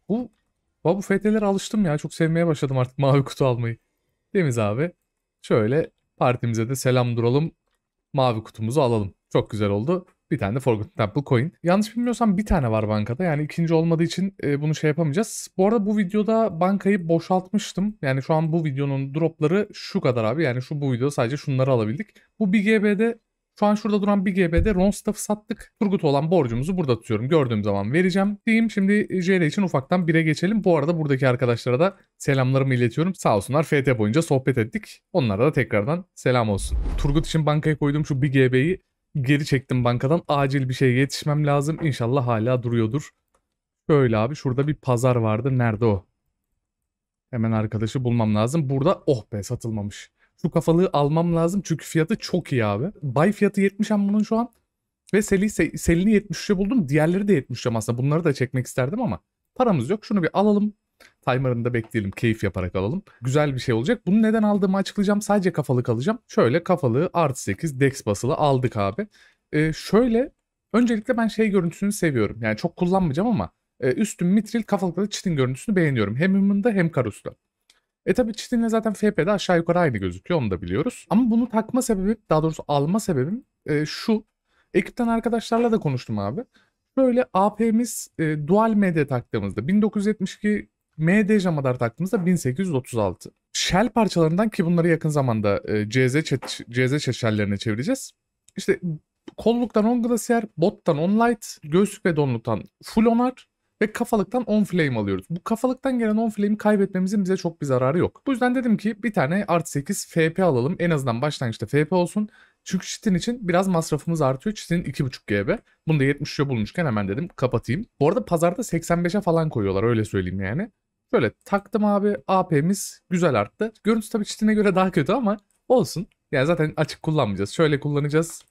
Bu bu FT'lere alıştım ya. Çok sevmeye başladım artık mavi kutu almayı. Temiz abi. Şöyle partimize de selam duralım. Mavi kutumuzu alalım. Çok güzel oldu. Bir tane de Forgotten Temple coin. Yanlış bilmiyorsam bir tane var bankada. Yani ikinci olmadığı için e, bunu şey yapamayacağız. Bu arada bu videoda bankayı boşaltmıştım. Yani şu an bu videonun dropları şu kadar abi. Yani şu bu video sadece şunları alabildik. Bu BGB'de. şu an şurada duran BGB'de GB'de Ron Staff'ı sattık. Turgut olan borcumuzu burada tutuyorum. Gördüğüm zaman vereceğim diyeyim. Şimdi e, JL için ufaktan 1'e geçelim. Bu arada buradaki arkadaşlara da selamlarımı iletiyorum. Sağ olsunlar FT boyunca sohbet ettik. Onlara da tekrardan selam olsun. Turgut için bankaya koyduğum şu 1 geri çektim bankadan. Acil bir şeye yetişmem lazım. İnşallah hala duruyordur. böyle abi şurada bir pazar vardı. Nerede o? Hemen arkadaşı bulmam lazım. Burada oh be satılmamış. Şu kafalığı almam lazım çünkü fiyatı çok iyi abi. Bay fiyatı 70 hem bunun şu an. Ve seli, selini 73'e buldum. Diğerleri de 73'e aslında. Bunları da çekmek isterdim ama paramız yok. Şunu bir alalım. Timer'ını bekleyelim. Keyif yaparak alalım. Güzel bir şey olacak. Bunu neden aldığımı açıklayacağım. Sadece kafalık alacağım. Şöyle kafalığı artı 8 dex basılı aldık abi. Ee, şöyle öncelikle ben şey görüntüsünü seviyorum. Yani çok kullanmayacağım ama e, üstün mitril kafalıkları da çitin görüntüsünü beğeniyorum. Hem human'da hem karosta. E tabi çitinle zaten FP'de aşağı yukarı aynı gözüküyor onu da biliyoruz. Ama bunu takma sebebim daha doğrusu alma sebebim e, şu. Ekipten arkadaşlarla da konuştum abi. Böyle AP'miz e, dual medya taktığımızda 1972 MD Jamadar taktığımızda 1836. Shell parçalarından ki bunları yakın zamanda e, CZ, CZ şellerine çevireceğiz. İşte kolluktan 10 glasier, bottan 10 light, göğüslük ve donluktan full onar ve kafalıktan 10 flame alıyoruz. Bu kafalıktan gelen 10 flame'i kaybetmemizin bize çok bir zararı yok. Bu yüzden dedim ki bir tane art 8 FP alalım. En azından başlangıçta FP olsun. Çünkü çitin için biraz masrafımız artıyor. Çitin 2.5 GB. Bunu da 70 bulmuşken hemen dedim kapatayım. Bu arada pazarda 85'e falan koyuyorlar öyle söyleyeyim yani. Böyle taktım abi AP'miz güzel arttı. Görüntü tabii çitine göre daha kötü ama olsun. Yani zaten açık kullanmayacağız. Şöyle kullanacağız.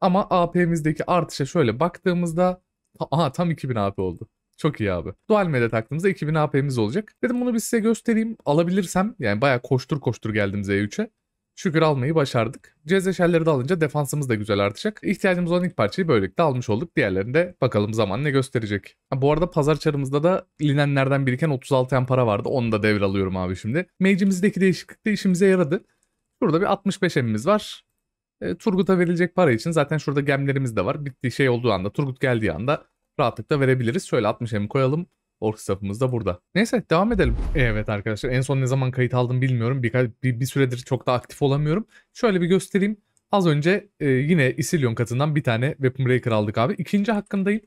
Ama AP'mizdeki artışa şöyle baktığımızda aha tam 2000 AP oldu. Çok iyi abi. Dual medya taktığımızda 2000 AP'miz olacak. Dedim bunu bir size göstereyim. Alabilirsem yani baya koştur koştur geldim Z3'e şükür almayı başardık. Cezreşerleri de alınca defansımız da güzel artacak. İhtiyacımız olan ilk parçayı böylelikle almış olduk. Diğerlerini de bakalım zaman ne gösterecek. Ha, bu arada pazar çarımızda da linenlerden biriken 36 yan para vardı. Onu da devralıyorum abi şimdi. Mage'imizdeki değişiklik de işimize yaradı. Burada bir 65 emimiz var. E, Turgut'a verilecek para için zaten şurada gemlerimiz de var. Bittiği şey olduğu anda, Turgut geldiği anda rahatlıkla verebiliriz. Şöyle 60 em koyalım. Ork staffımız da burada. Neyse devam edelim. Evet arkadaşlar en son ne zaman kayıt aldım bilmiyorum. bir bir, bir süredir çok da aktif olamıyorum. Şöyle bir göstereyim. Az önce e, yine Isilion katından bir tane Weapon Breaker aldık abi. İkinci hakkındayım.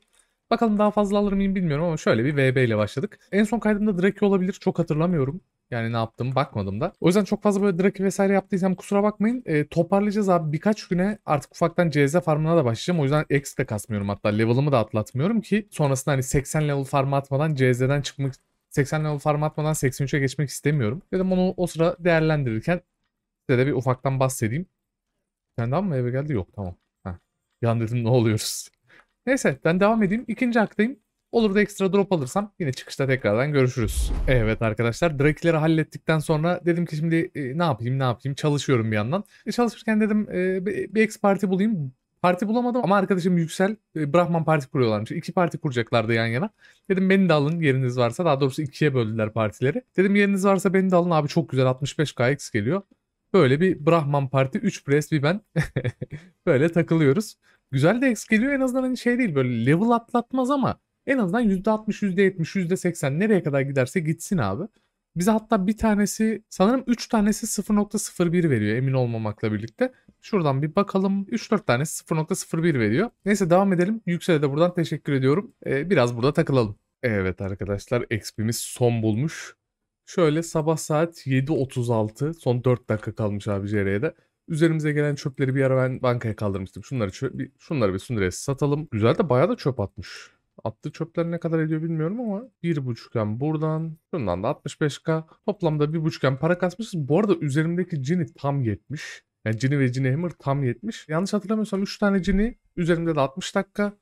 Bakalım daha fazla alır mıyım bilmiyorum ama şöyle bir VB ile başladık. En son kaydımda Drake olabilir çok hatırlamıyorum. Yani ne yaptım bakmadım da. O yüzden çok fazla böyle draki vesaire yaptıysam kusura bakmayın. E, toparlayacağız abi. Birkaç güne artık ufaktan CZ farmına da başlayacağım. O yüzden X de kasmıyorum hatta. Level'ımı da atlatmıyorum ki sonrasında hani 80 level farm atmadan CZ'den çıkmak 80 level farm atmadan 83'e geçmek istemiyorum. Dedim onu o sıra değerlendirirken size de bir ufaktan bahsedeyim. Sen daha mı eve geldi? Yok tamam. Heh. Yan dedim ne oluyoruz? Neyse ben devam edeyim. İkinci aktayım. Olur da ekstra drop alırsam yine çıkışta tekrardan görüşürüz. Evet arkadaşlar Drake'leri hallettikten sonra dedim ki şimdi e, ne yapayım ne yapayım çalışıyorum bir yandan. E, çalışırken dedim e, bir, bir ex parti bulayım. Parti bulamadım ama arkadaşım Yüksel e, Brahman parti kuruyorlarmış. İki parti kuracaklardı yan yana. Dedim beni de alın yeriniz varsa. Daha doğrusu ikiye böldüler partileri. Dedim yeriniz varsa beni de alın abi çok güzel 65kx geliyor. Böyle bir Brahman parti 3 pres bir ben. böyle takılıyoruz. Güzel de X geliyor en azından hani şey değil böyle level atlatmaz ama en azından %60, %70, %80 nereye kadar giderse gitsin abi. Bize hatta bir tanesi sanırım 3 tanesi 0.01 veriyor emin olmamakla birlikte. Şuradan bir bakalım 3-4 tanesi 0.01 veriyor. Neyse devam edelim. Yüksel'e de buradan teşekkür ediyorum. Ee, biraz burada takılalım. Evet arkadaşlar XP'miz son bulmuş. Şöyle sabah saat 7.36 son 4 dakika kalmış abi CR'ye de. Üzerimize gelen çöpleri bir ara ben bankaya kaldırmıştım. Şunları bir, şunları bir Sundures'e satalım. Güzel de bayağı da çöp atmış. Attığı çöpler ne kadar ediyor bilmiyorum ama 1.5M buradan. Şundan da 65K. Toplamda 1.5M para kasmışız. Bu arada üzerimdeki cini tam yetmiş. Yani cini ve cini hammer tam yetmiş. Yanlış hatırlamıyorsam 3 tane cini. Üzerimde de 60 dakika.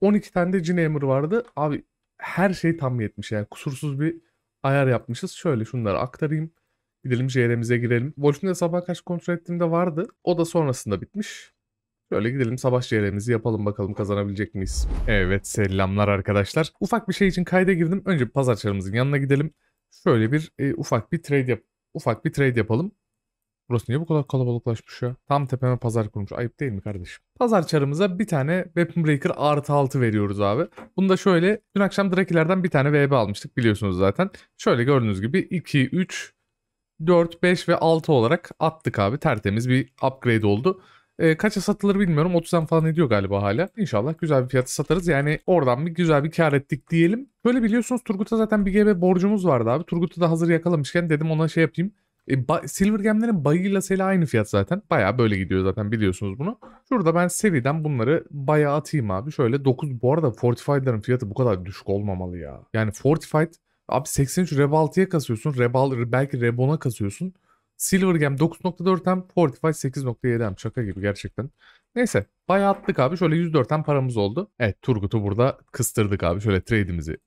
12 tane de cini hammer vardı. Abi her şey tam yetmiş. Yani kusursuz bir ayar yapmışız. Şöyle şunları aktarayım. Gidelim JR'mize girelim. Wolf'un sabah kaç kontrol ettiğimde vardı. O da sonrasında bitmiş. Şöyle gidelim savaş CR'mizi yapalım bakalım kazanabilecek miyiz? Evet selamlar arkadaşlar. Ufak bir şey için kayda girdim. Önce pazarcılarımızın yanına gidelim. Şöyle bir e, ufak bir trade yap ufak bir trade yapalım. Burası niye bu kadar kalabalıklaşmış ya? Tam tepeme pazar kurmuş. Ayıp değil mi kardeşim? Pazar bir tane Weapon Breaker artı 6 veriyoruz abi. Bunu da şöyle dün akşam Drakilerden bir tane VB almıştık biliyorsunuz zaten. Şöyle gördüğünüz gibi 2, 3, 4, 5 ve 6 olarak attık abi. Tertemiz bir upgrade oldu. E, kaça satılır bilmiyorum. 30'dan falan ediyor galiba hala. İnşallah güzel bir fiyatı satarız. Yani oradan bir güzel bir kar ettik diyelim. Böyle biliyorsunuz Turgut'a zaten bir GB borcumuz vardı abi. Turgut'u da hazır yakalamışken dedim ona şey yapayım. E, ba Silver Gem'lerin bayıyla seli aynı fiyat zaten. Baya böyle gidiyor zaten biliyorsunuz bunu. Şurada ben seriden bunları baya atayım abi. Şöyle 9 bu arada Fortified'ların fiyatı bu kadar düşük olmamalı ya. Yani Fortified abi 83 Rebalt'ya kasıyorsun. Rebal belki Rebon'a kasıyorsun. Silver gem 9.4M, Fortify 8.7M. Şaka gibi gerçekten. Neyse bayağı attık abi. Şöyle 104M paramız oldu. Evet Turgut'u burada kıstırdık abi. Şöyle trade'imizi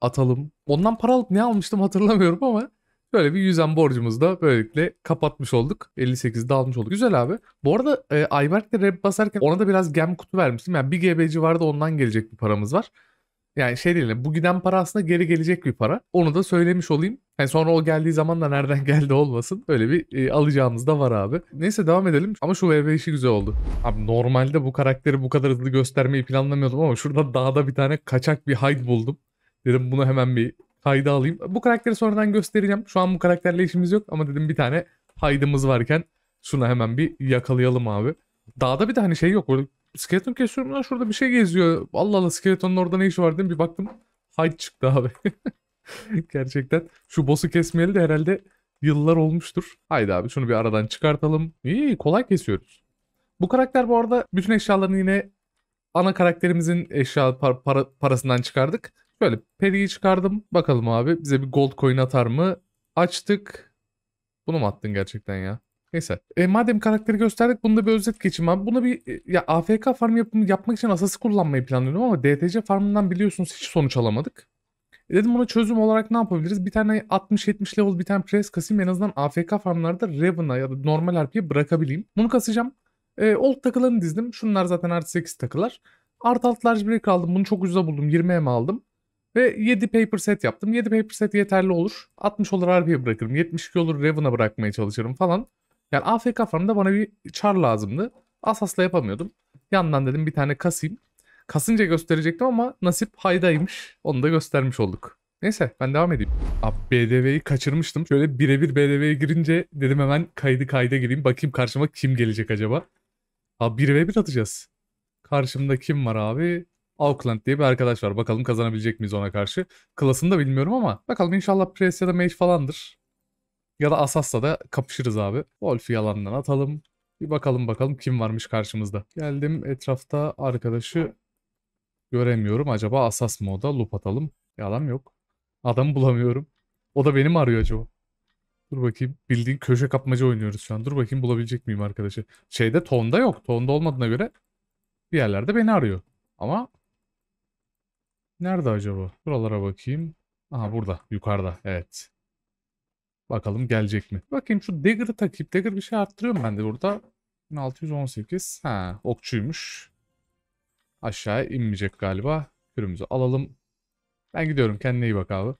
atalım. Ondan para alıp ne almıştım hatırlamıyorum ama Böyle bir 100 yüzen borcumuzu da böylelikle kapatmış olduk. 58'de almış olduk. Güzel abi. Bu arada e, Ayberk'le rap basarken ona da biraz gem kutu vermiştim. Yani bir GB civarı da ondan gelecek bir paramız var. Yani şey değil, bu giden para aslında geri gelecek bir para. Onu da söylemiş olayım. Yani sonra o geldiği zaman da nereden geldi olmasın. Böyle bir e, alacağımız da var abi. Neyse devam edelim. Ama şu VV işi güzel oldu. Abi normalde bu karakteri bu kadar hızlı göstermeyi planlamıyordum ama şurada dağda bir tane kaçak bir hide buldum. Dedim bunu hemen bir kayda alayım. Bu karakteri sonradan göstereceğim. Şu an bu karakterle işimiz yok ama dedim bir tane haydımız varken şuna hemen bir yakalayalım abi. Dağda bir de hani şey yok. Böyle Skeleton kesiyorum lan şurada bir şey geziyor. Allah Allah Skeleton'un orada ne işi var dedim. Bir baktım Hyde çıktı abi. Gerçekten şu boss'u kesmeyeli de herhalde yıllar olmuştur. Haydi abi şunu bir aradan çıkartalım. İyi kolay kesiyoruz. Bu karakter bu arada bütün eşyalarını yine ana karakterimizin eşya par para parasından çıkardık. Böyle periyi çıkardım. Bakalım abi bize bir gold coin atar mı? Açtık. Bunu mu attın gerçekten ya? Neyse. E, madem karakteri gösterdik bunda bir özet geçeyim abi. Buna bir e, ya AFK farm yap yapmak için asası kullanmayı planlıyordum ama DTC farmından biliyorsunuz hiç sonuç alamadık. E, dedim buna çözüm olarak ne yapabiliriz? Bir tane 60-70 level bir tane pres kasayım en azından AFK farmlarda Raven'a ya da normal RP'ye bırakabileyim. Bunu kasacağım. E, old takılarını dizdim. Şunlar zaten artı 8 takılar. Art alt large break aldım. Bunu çok ucuza buldum. 20 mi aldım. Ve 7 paper set yaptım. 7 paper set yeterli olur. 60 olur RP'ye bırakırım. 72 olur Raven'a bırakmaya çalışırım falan. Yani AFK farmda bana bir çar lazımdı. Asasla yapamıyordum. Yandan dedim bir tane kasayım. Kasınca gösterecektim ama nasip haydaymış. Onu da göstermiş olduk. Neyse ben devam edeyim. Abi BDV'yi kaçırmıştım. Şöyle birebir BDV'ye girince dedim hemen kaydı kayda gireyim. Bakayım karşıma kim gelecek acaba. Abi birebir atacağız. Karşımda kim var abi? Auckland diye bir arkadaş var. Bakalım kazanabilecek miyiz ona karşı. Klasını da bilmiyorum ama bakalım inşallah Press ya da Mage falandır. Ya da Asas'la da kapışırız abi. Wolf'u yalandan atalım. Bir bakalım bakalım kim varmış karşımızda. Geldim etrafta arkadaşı göremiyorum. Acaba Asas mı o da? Loop atalım. Yalan yok. Adamı bulamıyorum. O da benim arıyor acaba. Dur bakayım. Bildiğin köşe kapmaca oynuyoruz şu an. Dur bakayım bulabilecek miyim arkadaşı. Şeyde tonda yok. Tonda olmadığına göre bir yerlerde beni arıyor. Ama nerede acaba? Buralara bakayım. Aha burada. Yukarıda. Evet. Bakalım gelecek mi? Bakayım şu Dagger'ı takip. Dagger bir şey arttırıyorum ben de burada. 1618. Ha, okçuymuş. Aşağı inmeyecek galiba. Kürümüzü alalım. Ben gidiyorum. Kendine iyi bak abi.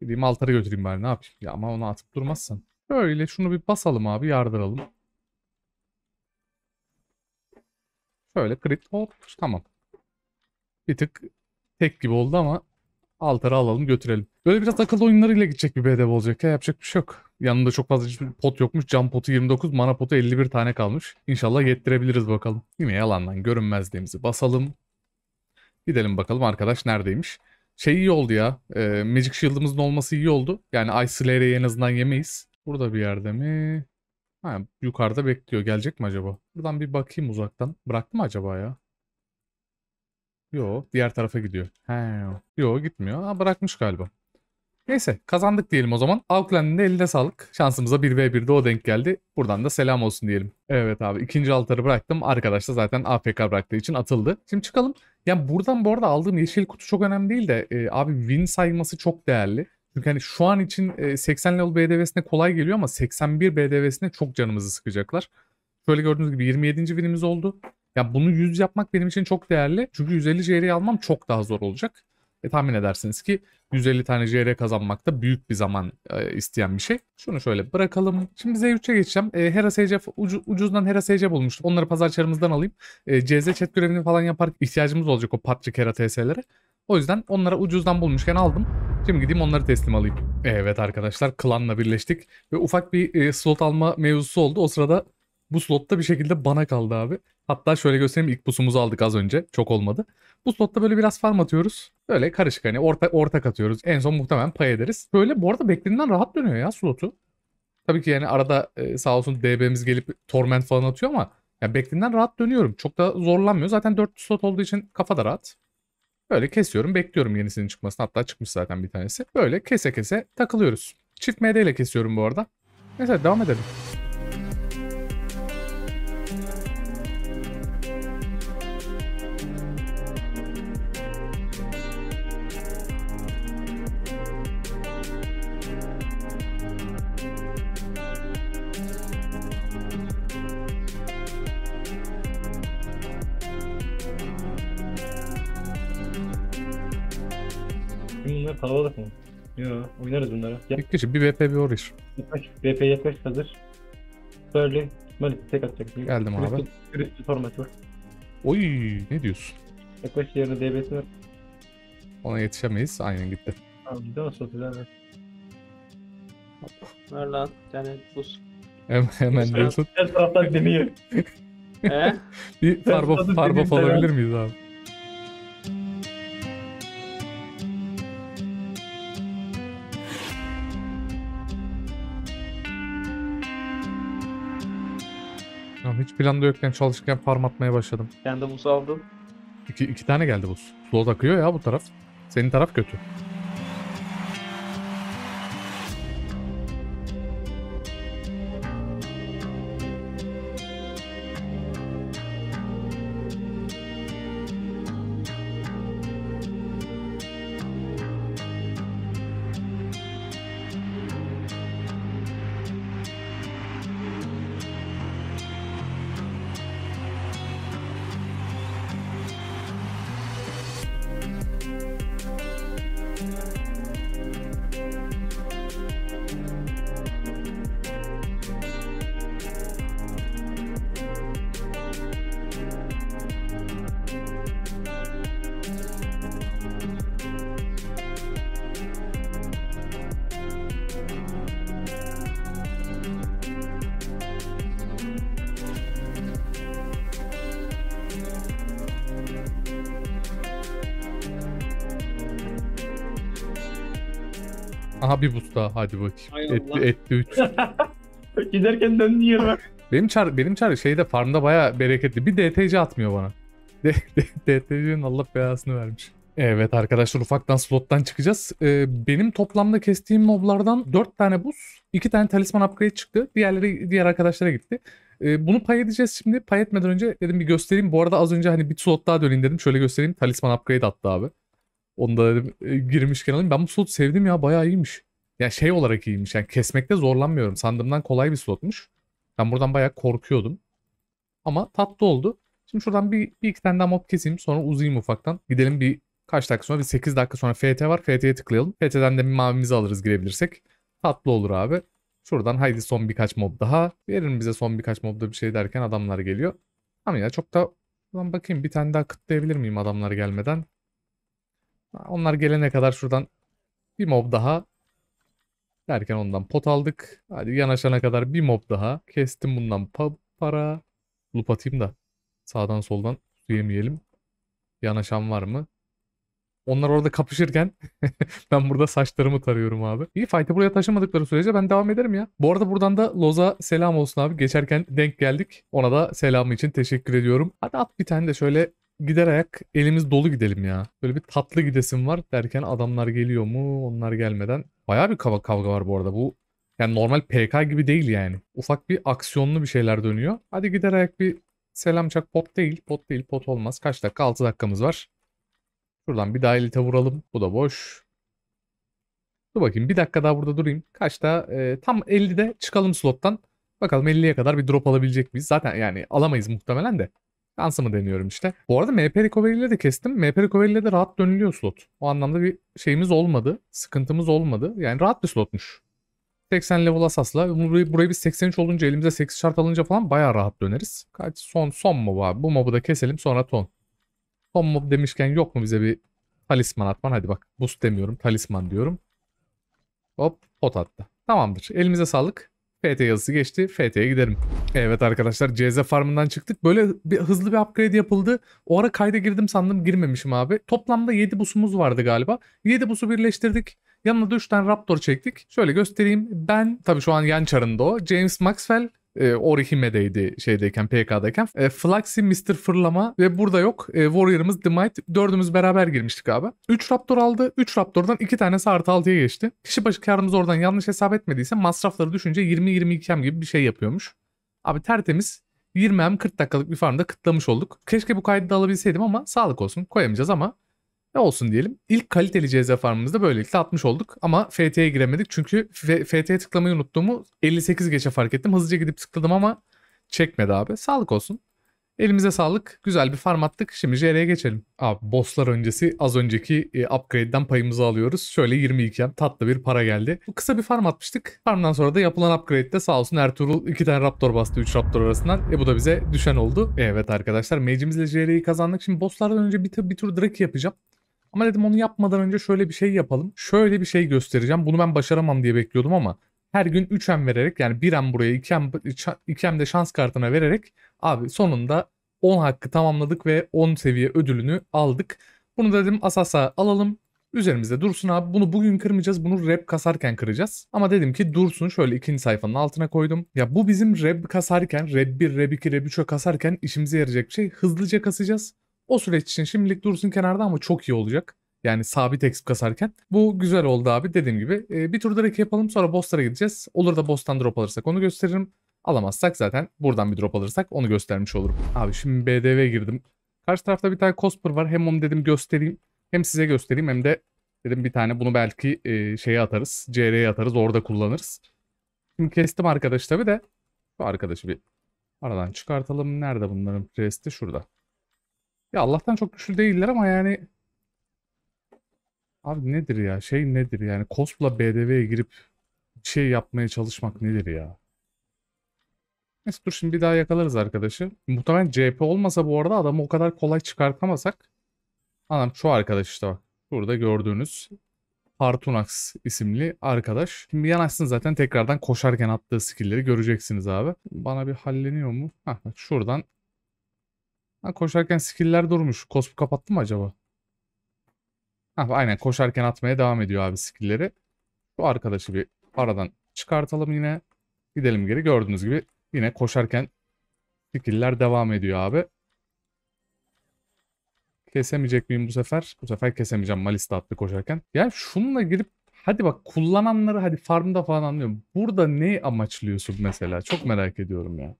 Gideyim altarı götüreyim bari ne yapayım. Ya ama onu atıp durmazsan. Böyle şunu bir basalım abi yardıralım. Şöyle crit hop tamam. Bir tık tek gibi oldu ama Altarı alalım götürelim. Böyle biraz akıllı oyunlarıyla gidecek bir BDV olacak ya yapacak bir şey yok. Yanında çok fazla pot yokmuş. Cam potu 29, mana potu 51 tane kalmış. İnşallah yettirebiliriz bakalım. Yine yalandan görünmezliğimizi basalım. Gidelim bakalım arkadaş neredeymiş. Şey iyi oldu ya. E, Magic Shield'ımızın olması iyi oldu. Yani Ice Slayer'i en azından yemeyiz. Burada bir yerde mi? Ha, yukarıda bekliyor. Gelecek mi acaba? Buradan bir bakayım uzaktan. Bıraktı mı acaba ya? Yo diğer tarafa gidiyor. He. Yo gitmiyor. Ha, bırakmış galiba. Neyse kazandık diyelim o zaman. Auckland'ın da eline sağlık. Şansımıza 1v1'de o denk geldi. Buradan da selam olsun diyelim. Evet abi ikinci altarı bıraktım. Arkadaş da zaten AFK bıraktığı için atıldı. Şimdi çıkalım. Yani buradan bu arada aldığım yeşil kutu çok önemli değil de e, abi win sayması çok değerli. Çünkü hani şu an için e, 80 level BDV'sine kolay geliyor ama 81 BDV'sine çok canımızı sıkacaklar. Şöyle gördüğünüz gibi 27. winimiz oldu. Yani bunu 100 yapmak benim için çok değerli. Çünkü 150 JR almam çok daha zor olacak. E tahmin edersiniz ki 150 tane JR kazanmak da büyük bir zaman e, isteyen bir şey. Şunu şöyle bırakalım. Şimdi Z3'e geçeceğim. E, Hera SC, ucu, ucuzdan Hera SC bulmuştum. Onları çarımızdan alayım. E, CZ chat görevini falan yapar ihtiyacımız olacak o Patrick Hera TS'lere. O yüzden onlara ucuzdan bulmuşken aldım. Şimdi gideyim onları teslim alayım. Evet arkadaşlar klanla birleştik. Ve ufak bir e, slot alma mevzusu oldu. O sırada bu slotta bir şekilde bana kaldı abi. Hatta şöyle göstereyim ilk pusumuzu aldık az önce. Çok olmadı. Bu slotta böyle biraz farm atıyoruz. Böyle karışık hani orta, ortak atıyoruz. En son muhtemelen pay ederiz. Böyle bu arada beklediğinden rahat dönüyor ya slotu. Tabii ki yani arada e, sağ olsun DB'miz gelip torment falan atıyor ama yani beklediğinden rahat dönüyorum. Çok da zorlanmıyor. Zaten 4 slot olduğu için kafa da rahat. Böyle kesiyorum bekliyorum yenisinin çıkmasını. Hatta çıkmış zaten bir tanesi. Böyle kese kese takılıyoruz. Çift MD ile kesiyorum bu arada. Neyse devam edelim. kalabalık mı? Yo oynarız bunlara. Gel. kişi bir BP bir Warrior. Yaklaş. BP yaklaş hazır. Burley. Malisi tek atacak. Geldim abi. Kristi Tormat var. Oy ne diyorsun? Yaklaş yerine DB'si var. Ona yetişemeyiz. Aynen gitti. Tamam gidiyor nasıl atacağız? Ver lan. Yani buz. Hemen, hemen diyorsun. Her taraftan deniyor. He? bir farba, farba olabilir miyiz abi? planda yokken çalışırken farm atmaya başladım. Kendi de buz aldım. İki, iki tane geldi buz. Slow takıyor ya bu taraf. Senin taraf kötü. hadi bak. etti etli üç. Giderken döndü yerime. Benim çar benim çar şeyde farmda baya bereketli. Bir DTC atmıyor bana. DTC'nin Allah belasını vermiş. Evet arkadaşlar ufaktan slottan çıkacağız. Ee, benim toplamda kestiğim moblardan 4 tane buz, 2 tane talisman upgrade çıktı. Diğerleri diğer arkadaşlara gitti. Ee, bunu pay edeceğiz şimdi. Pay etmeden önce dedim bir göstereyim. Bu arada az önce hani bir slot daha döneyim dedim. Şöyle göstereyim. Talisman upgrade attı abi. Onu da dedim e, girmişken alayım. Ben bu slot sevdim ya bayağı iyiymiş. Ya şey olarak iyiymiş yani kesmekte zorlanmıyorum. Sandığımdan kolay bir slotmuş. Ben buradan bayağı korkuyordum. Ama tatlı oldu. Şimdi şuradan bir, bir iki tane daha mob keseyim sonra uzayayım ufaktan. Gidelim bir kaç dakika sonra bir 8 dakika sonra FT var. FT'ye tıklayalım. FT'den de bir mavimizi alırız girebilirsek. Tatlı olur abi. Şuradan haydi son birkaç mob daha. Verin bize son birkaç mobda bir şey derken adamlar geliyor. Ama ya çok da Ulan bakayım bir tane daha kıtlayabilir miyim adamlar gelmeden? Onlar gelene kadar şuradan bir mob daha Derken ondan pot aldık. Hadi yanaşana kadar bir mob daha. Kestim bundan pa para. Loop atayım da sağdan soldan yemeyelim. Yanaşan var mı? Onlar orada kapışırken ben burada saçlarımı tarıyorum abi. İyi fight'ı buraya taşımadıkları sürece ben devam ederim ya. Bu arada buradan da Loz'a selam olsun abi. Geçerken denk geldik. Ona da selamı için teşekkür ediyorum. Hadi at bir tane de şöyle gider ayak elimiz dolu gidelim ya. Böyle bir tatlı gidesim var derken adamlar geliyor mu onlar gelmeden Bayağı bir kavga, kavga var bu arada. Bu yani normal PK gibi değil yani. Ufak bir aksiyonlu bir şeyler dönüyor. Hadi gider ayak bir selam çak pot değil. Pot değil pot olmaz. Kaç dakika? 6 dakikamız var. Şuradan bir daha elite vuralım. Bu da boş. Dur bakayım bir dakika daha burada durayım. Kaçta? E, ee, tam 50'de çıkalım slottan. Bakalım 50'ye kadar bir drop alabilecek miyiz? Zaten yani alamayız muhtemelen de. Şansımı deniyorum işte. Bu arada MP recovery ile de kestim. MP recovery ile de rahat dönülüyor slot. O anlamda bir şeyimiz olmadı. Sıkıntımız olmadı. Yani rahat bir slotmuş. 80 level asasla. Burayı, burayı biz 83 olunca elimize 8 şart alınca falan baya rahat döneriz. Kaç son son mob abi. Bu mobu da keselim sonra ton. Son mob demişken yok mu bize bir talisman atman? Hadi bak boost demiyorum. Talisman diyorum. Hop pot attı. Tamamdır. Elimize sağlık. FT yazısı geçti. FT'ye giderim. Evet arkadaşlar CZ farmından çıktık. Böyle bir, hızlı bir upgrade yapıldı. O ara kayda girdim sandım girmemişim abi. Toplamda 7 busumuz vardı galiba. 7 busu birleştirdik. Yanına da 3 tane Raptor çektik. Şöyle göstereyim. Ben tabii şu an yan çarında o. James Maxwell e, Orihime'deydi şeydeyken PK'dayken. E, ee, Flaxi Mr. Fırlama ve burada yok. E, Warrior'ımız Demite. Dördümüz beraber girmiştik abi. 3 Raptor aldı. 3 Raptor'dan 2 tane artı 6'ya geçti. Kişi başı karımız oradan yanlış hesap etmediyse masrafları düşünce 20-22M gibi bir şey yapıyormuş. Abi tertemiz 20 40 dakikalık bir farmda kıtlamış olduk. Keşke bu kaydı da alabilseydim ama sağlık olsun koyamayacağız ama ne olsun diyelim. İlk kaliteli CZ farmımızda böylelikle atmış olduk. Ama FT'ye giremedik çünkü FT'ye tıklamayı unuttuğumu 58 geçe fark ettim. Hızlıca gidip tıkladım ama çekmedi abi. Sağlık olsun. Elimize sağlık. Güzel bir farm attık. Şimdi JR'ye geçelim. Abi bosslar öncesi az önceki e, upgrade'den payımızı alıyoruz. Şöyle 20 iken tatlı bir para geldi. Bu kısa bir farm atmıştık. Farmdan sonra da yapılan upgrade'de sağ olsun Ertuğrul 2 tane Raptor bastı 3 Raptor arasından. E bu da bize düşen oldu. Evet arkadaşlar mage'imizle JR'yi kazandık. Şimdi bosslardan önce bir, bir tur Drake yapacağım. Ama dedim onu yapmadan önce şöyle bir şey yapalım. Şöyle bir şey göstereceğim. Bunu ben başaramam diye bekliyordum ama her gün 3M vererek yani 1M buraya 2M, 2M de şans kartına vererek abi sonunda 10 hakkı tamamladık ve 10 seviye ödülünü aldık. Bunu dedim Asas'a alalım. Üzerimizde dursun abi. Bunu bugün kırmayacağız. Bunu rap kasarken kıracağız. Ama dedim ki dursun şöyle ikinci sayfanın altına koydum. Ya bu bizim rap kasarken, rap 1, rap 2, rap 3'e kasarken işimize yarayacak şey. Hızlıca kasacağız. O süreç için şimdilik dursun kenarda ama çok iyi olacak. Yani sabit eksik kasarken. Bu güzel oldu abi dediğim gibi. E, bir tur direkt yapalım sonra bosslara gideceğiz. Olur da boss'tan drop alırsak onu gösteririm. Alamazsak zaten buradan bir drop alırsak onu göstermiş olurum. Abi şimdi BDV girdim. Karşı tarafta bir tane Cosper var. Hem onu dedim göstereyim. Hem size göstereyim hem de dedim bir tane bunu belki e, şeye atarız. CR'ye atarız orada kullanırız. Şimdi kestim arkadaş tabi de. Bu arkadaşı bir aradan çıkartalım. Nerede bunların resti? Şurada. Ya Allah'tan çok güçlü değiller ama yani Abi nedir ya? Şey nedir yani? Kospla BDV'ye girip şey yapmaya çalışmak nedir ya? Neyse dur şimdi bir daha yakalarız arkadaşı. Muhtemelen CHP olmasa bu arada adamı o kadar kolay çıkartamasak. Adam şu arkadaş işte bak. Burada gördüğünüz Partunax isimli arkadaş. Şimdi yanaşsın zaten tekrardan koşarken attığı skillleri göreceksiniz abi. Bana bir halleniyor mu? Hah bak şuradan Ha, koşarken skill'ler durmuş. Kospu kapattı mı acaba? Ha, aynen koşarken atmaya devam ediyor abi skill'leri. Bu arkadaşı bir aradan çıkartalım yine. Gidelim geri. Gördüğünüz gibi yine koşarken skill'ler devam ediyor abi. Kesemeyecek miyim bu sefer? Bu sefer kesemeyeceğim. Malista de attı koşarken. Yani şununla girip hadi bak kullananları hadi farmda falan anlıyorum. Burada ne amaçlıyorsun mesela? Çok merak ediyorum ya.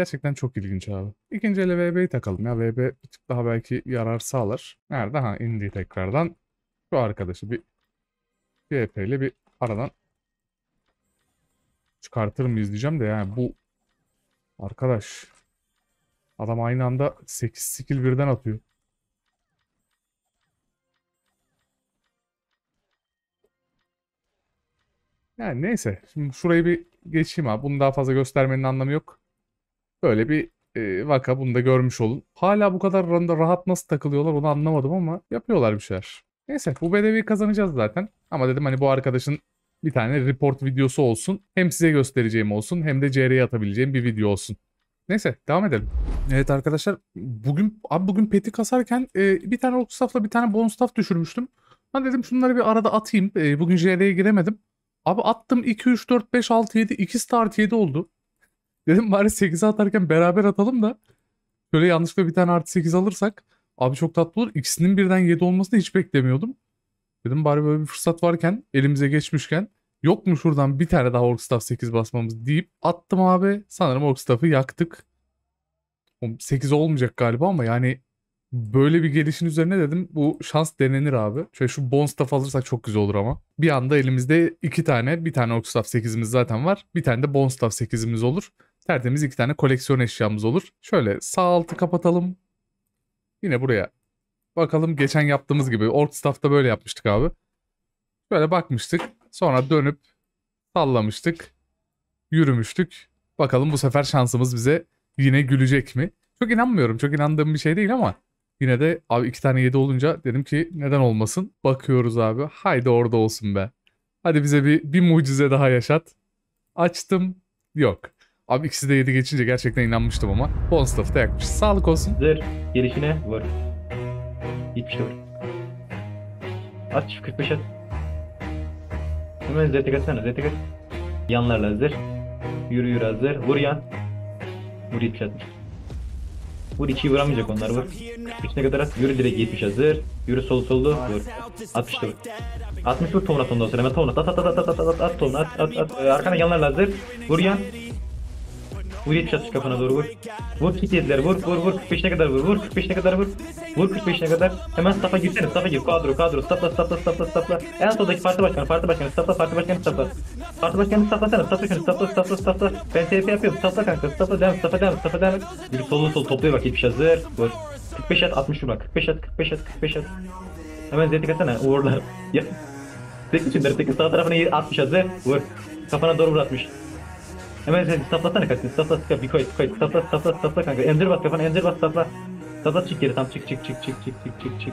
Gerçekten çok ilginç abi. İkinci ele VB'yi takalım ya. VB bir tık daha belki yarar sağlar. Nerede? Ha indi tekrardan. Şu arkadaşı bir CHP ile bir aradan çıkartırım mıyız diyeceğim de yani bu arkadaş adam aynı anda 8 skill birden atıyor. Yani neyse. Şimdi şurayı bir geçeyim abi. Bunu daha fazla göstermenin anlamı yok. Böyle bir e, vaka bunu da görmüş olun. Hala bu kadar rahat nasıl takılıyorlar onu anlamadım ama yapıyorlar bir şeyler. Neyse bu bedevi kazanacağız zaten. Ama dedim hani bu arkadaşın bir tane report videosu olsun. Hem size göstereceğim olsun hem de CR'ye atabileceğim bir video olsun. Neyse devam edelim. Evet arkadaşlar bugün abi bugün peti kasarken e, bir tane old staff'la bir tane bonus staff düşürmüştüm. Ben dedim şunları bir arada atayım. E, bugün JR'ye giremedim. Abi attım 2, 3, 4, 5, 6, 7, 2 start 7 oldu. Dedim bari 8'e atarken beraber atalım da şöyle yanlışlıkla bir tane artı 8 alırsak abi çok tatlı olur. İkisinin birden 7 olmasını hiç beklemiyordum. Dedim bari böyle bir fırsat varken elimize geçmişken yok mu şuradan bir tane daha Orkstaff 8 basmamız deyip attım abi. Sanırım Orkstaff'ı yaktık. 8 olmayacak galiba ama yani böyle bir gelişin üzerine dedim bu şans denenir abi. Şöyle şu bon staff alırsak çok güzel olur ama. Bir anda elimizde iki tane bir tane Orkstaff 8'imiz zaten var. Bir tane de bon staff 8'imiz olur. Tertemiz iki tane koleksiyon eşyamız olur. Şöyle sağ altı kapatalım. Yine buraya. Bakalım geçen yaptığımız gibi. Old Staff'ta böyle yapmıştık abi. Böyle bakmıştık. Sonra dönüp sallamıştık. Yürümüştük. Bakalım bu sefer şansımız bize yine gülecek mi? Çok inanmıyorum. Çok inandığım bir şey değil ama yine de abi iki tane yedi olunca dedim ki neden olmasın? Bakıyoruz abi. Haydi orada olsun be. Hadi bize bir, bir mucize daha yaşat. Açtım. Yok. Abi ikisi de 7 geçince gerçekten inanmıştım ama. Bonstaff'ı da yakmış. Sağlık olsun. Zır gelişine vur. Hiçbir şey vur. At çift 45 at. Hemen zetek atsana zetek Yanlarla hazır. Yürü yürü hazır. Vur yan. Vur 70 atmış. Vur 2'yi vuramayacak onlar vur. 3'üne kadar at. Yürü direkt 70 hazır. Yürü sol solu Vur. 60 vur. 60 vur tonat ondan sonra. Hemen tonat at at at at at at at at tonat at at. Arkana yanlarla hazır. Vur yan. Vur yetişat kafana doğru vur. Vur kit yediler vur vur vur 45'e kadar vur vur 45'e kadar vur. Vur 45'e kadar. Hemen stafa girsene stafa gir kadro kadro stapla stapla stapla stapla. En soldaki parti başkanı parti başkanı stapla parti başkanı stapla. Parti başkanı staplasana stapla şunu stapla stapla stapla. Ben TP yapıyorum stapla kanka stapla devam stapla devam stapla devam. Yürü solu sol topluyor bak yetişat hazır. Vur. 45 at 60 vurma 45 at 45 at 45 at. Hemen zedik atsana uğurlar. Ya. Tek için tek sağ tarafına 60 hazır. Vur. Kafana doğru vur 60. Hemen sen staplasana kanka. Stapla stapla bir koy koy. Stapla stapla stapla kanka. Ender bas kafana ender bas stapla. Stapla çık geri tam çık çık çık çık çık çık çık çık.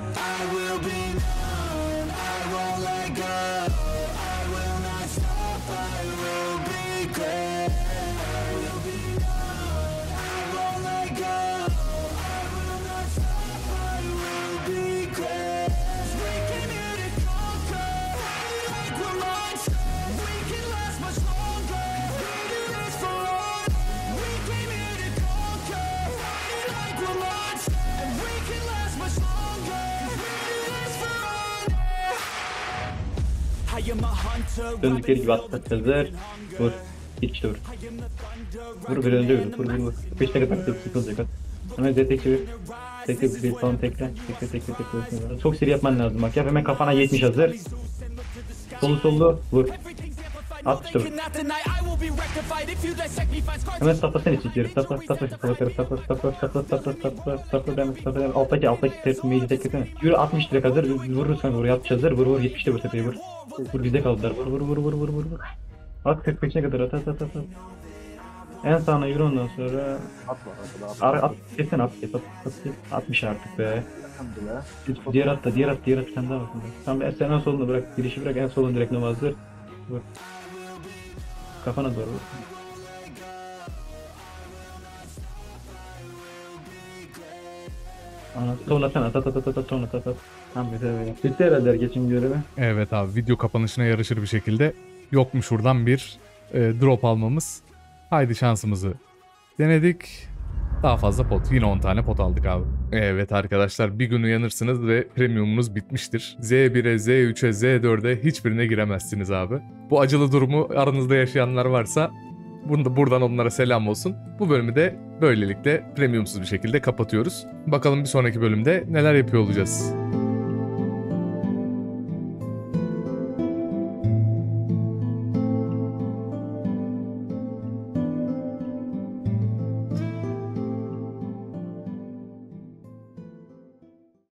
Kız gir gibi atla hazır. Vur. Git vur. Vur bir önce yürü. Vur vur vur. Beş tane farklı sıkılacak at. Hemen ZT çevir. Tekrar bir falan tekrar. Tekrar tekrar tekrar. Çok seri yapman lazım bak. Yap hemen kafana 70 hazır. Solu solu vur. At işte vur. Hemen sapla sen için geri. Sapla sapla sapla sapla sapla sapla sapla sapla sapla sapla ben sapla ben alttaki alttaki tepkimeyi tekrar Yürü 60 direkt hazır. Vurursan vur yapış hazır. Vur vur 70 de vur tepeyi vur. Vur bize kaldılar. Vur vur vur vur vur vur vur. At 45'e kadar at at at at. En sağına yürü ondan sonra Atma arkada at. Ar at kesin at kes at at kes. Atmış artık be. Elhamdülillah. Diğer at da diğer at diğer at bir daha var. Tamam ben sen en solunu bırak girişi bırak en solun direkt namazdır. Bak. Kafana doğru. Anlat. Tonla sen at at at at at tonla at at. at. Ahmet evet. Bitti herhalde geçim görevi. Evet abi video kapanışına yarışır bir şekilde. yokmuş mu şuradan bir e, drop almamız? Haydi şansımızı denedik. Daha fazla pot. Yine 10 tane pot aldık abi. Evet arkadaşlar bir gün uyanırsınız ve premiumunuz bitmiştir. Z1'e, Z3'e, Z4'e hiçbirine giremezsiniz abi. Bu acılı durumu aranızda yaşayanlar varsa bunu da buradan onlara selam olsun. Bu bölümü de böylelikle premiumsuz bir şekilde kapatıyoruz. Bakalım bir sonraki bölümde neler yapıyor olacağız.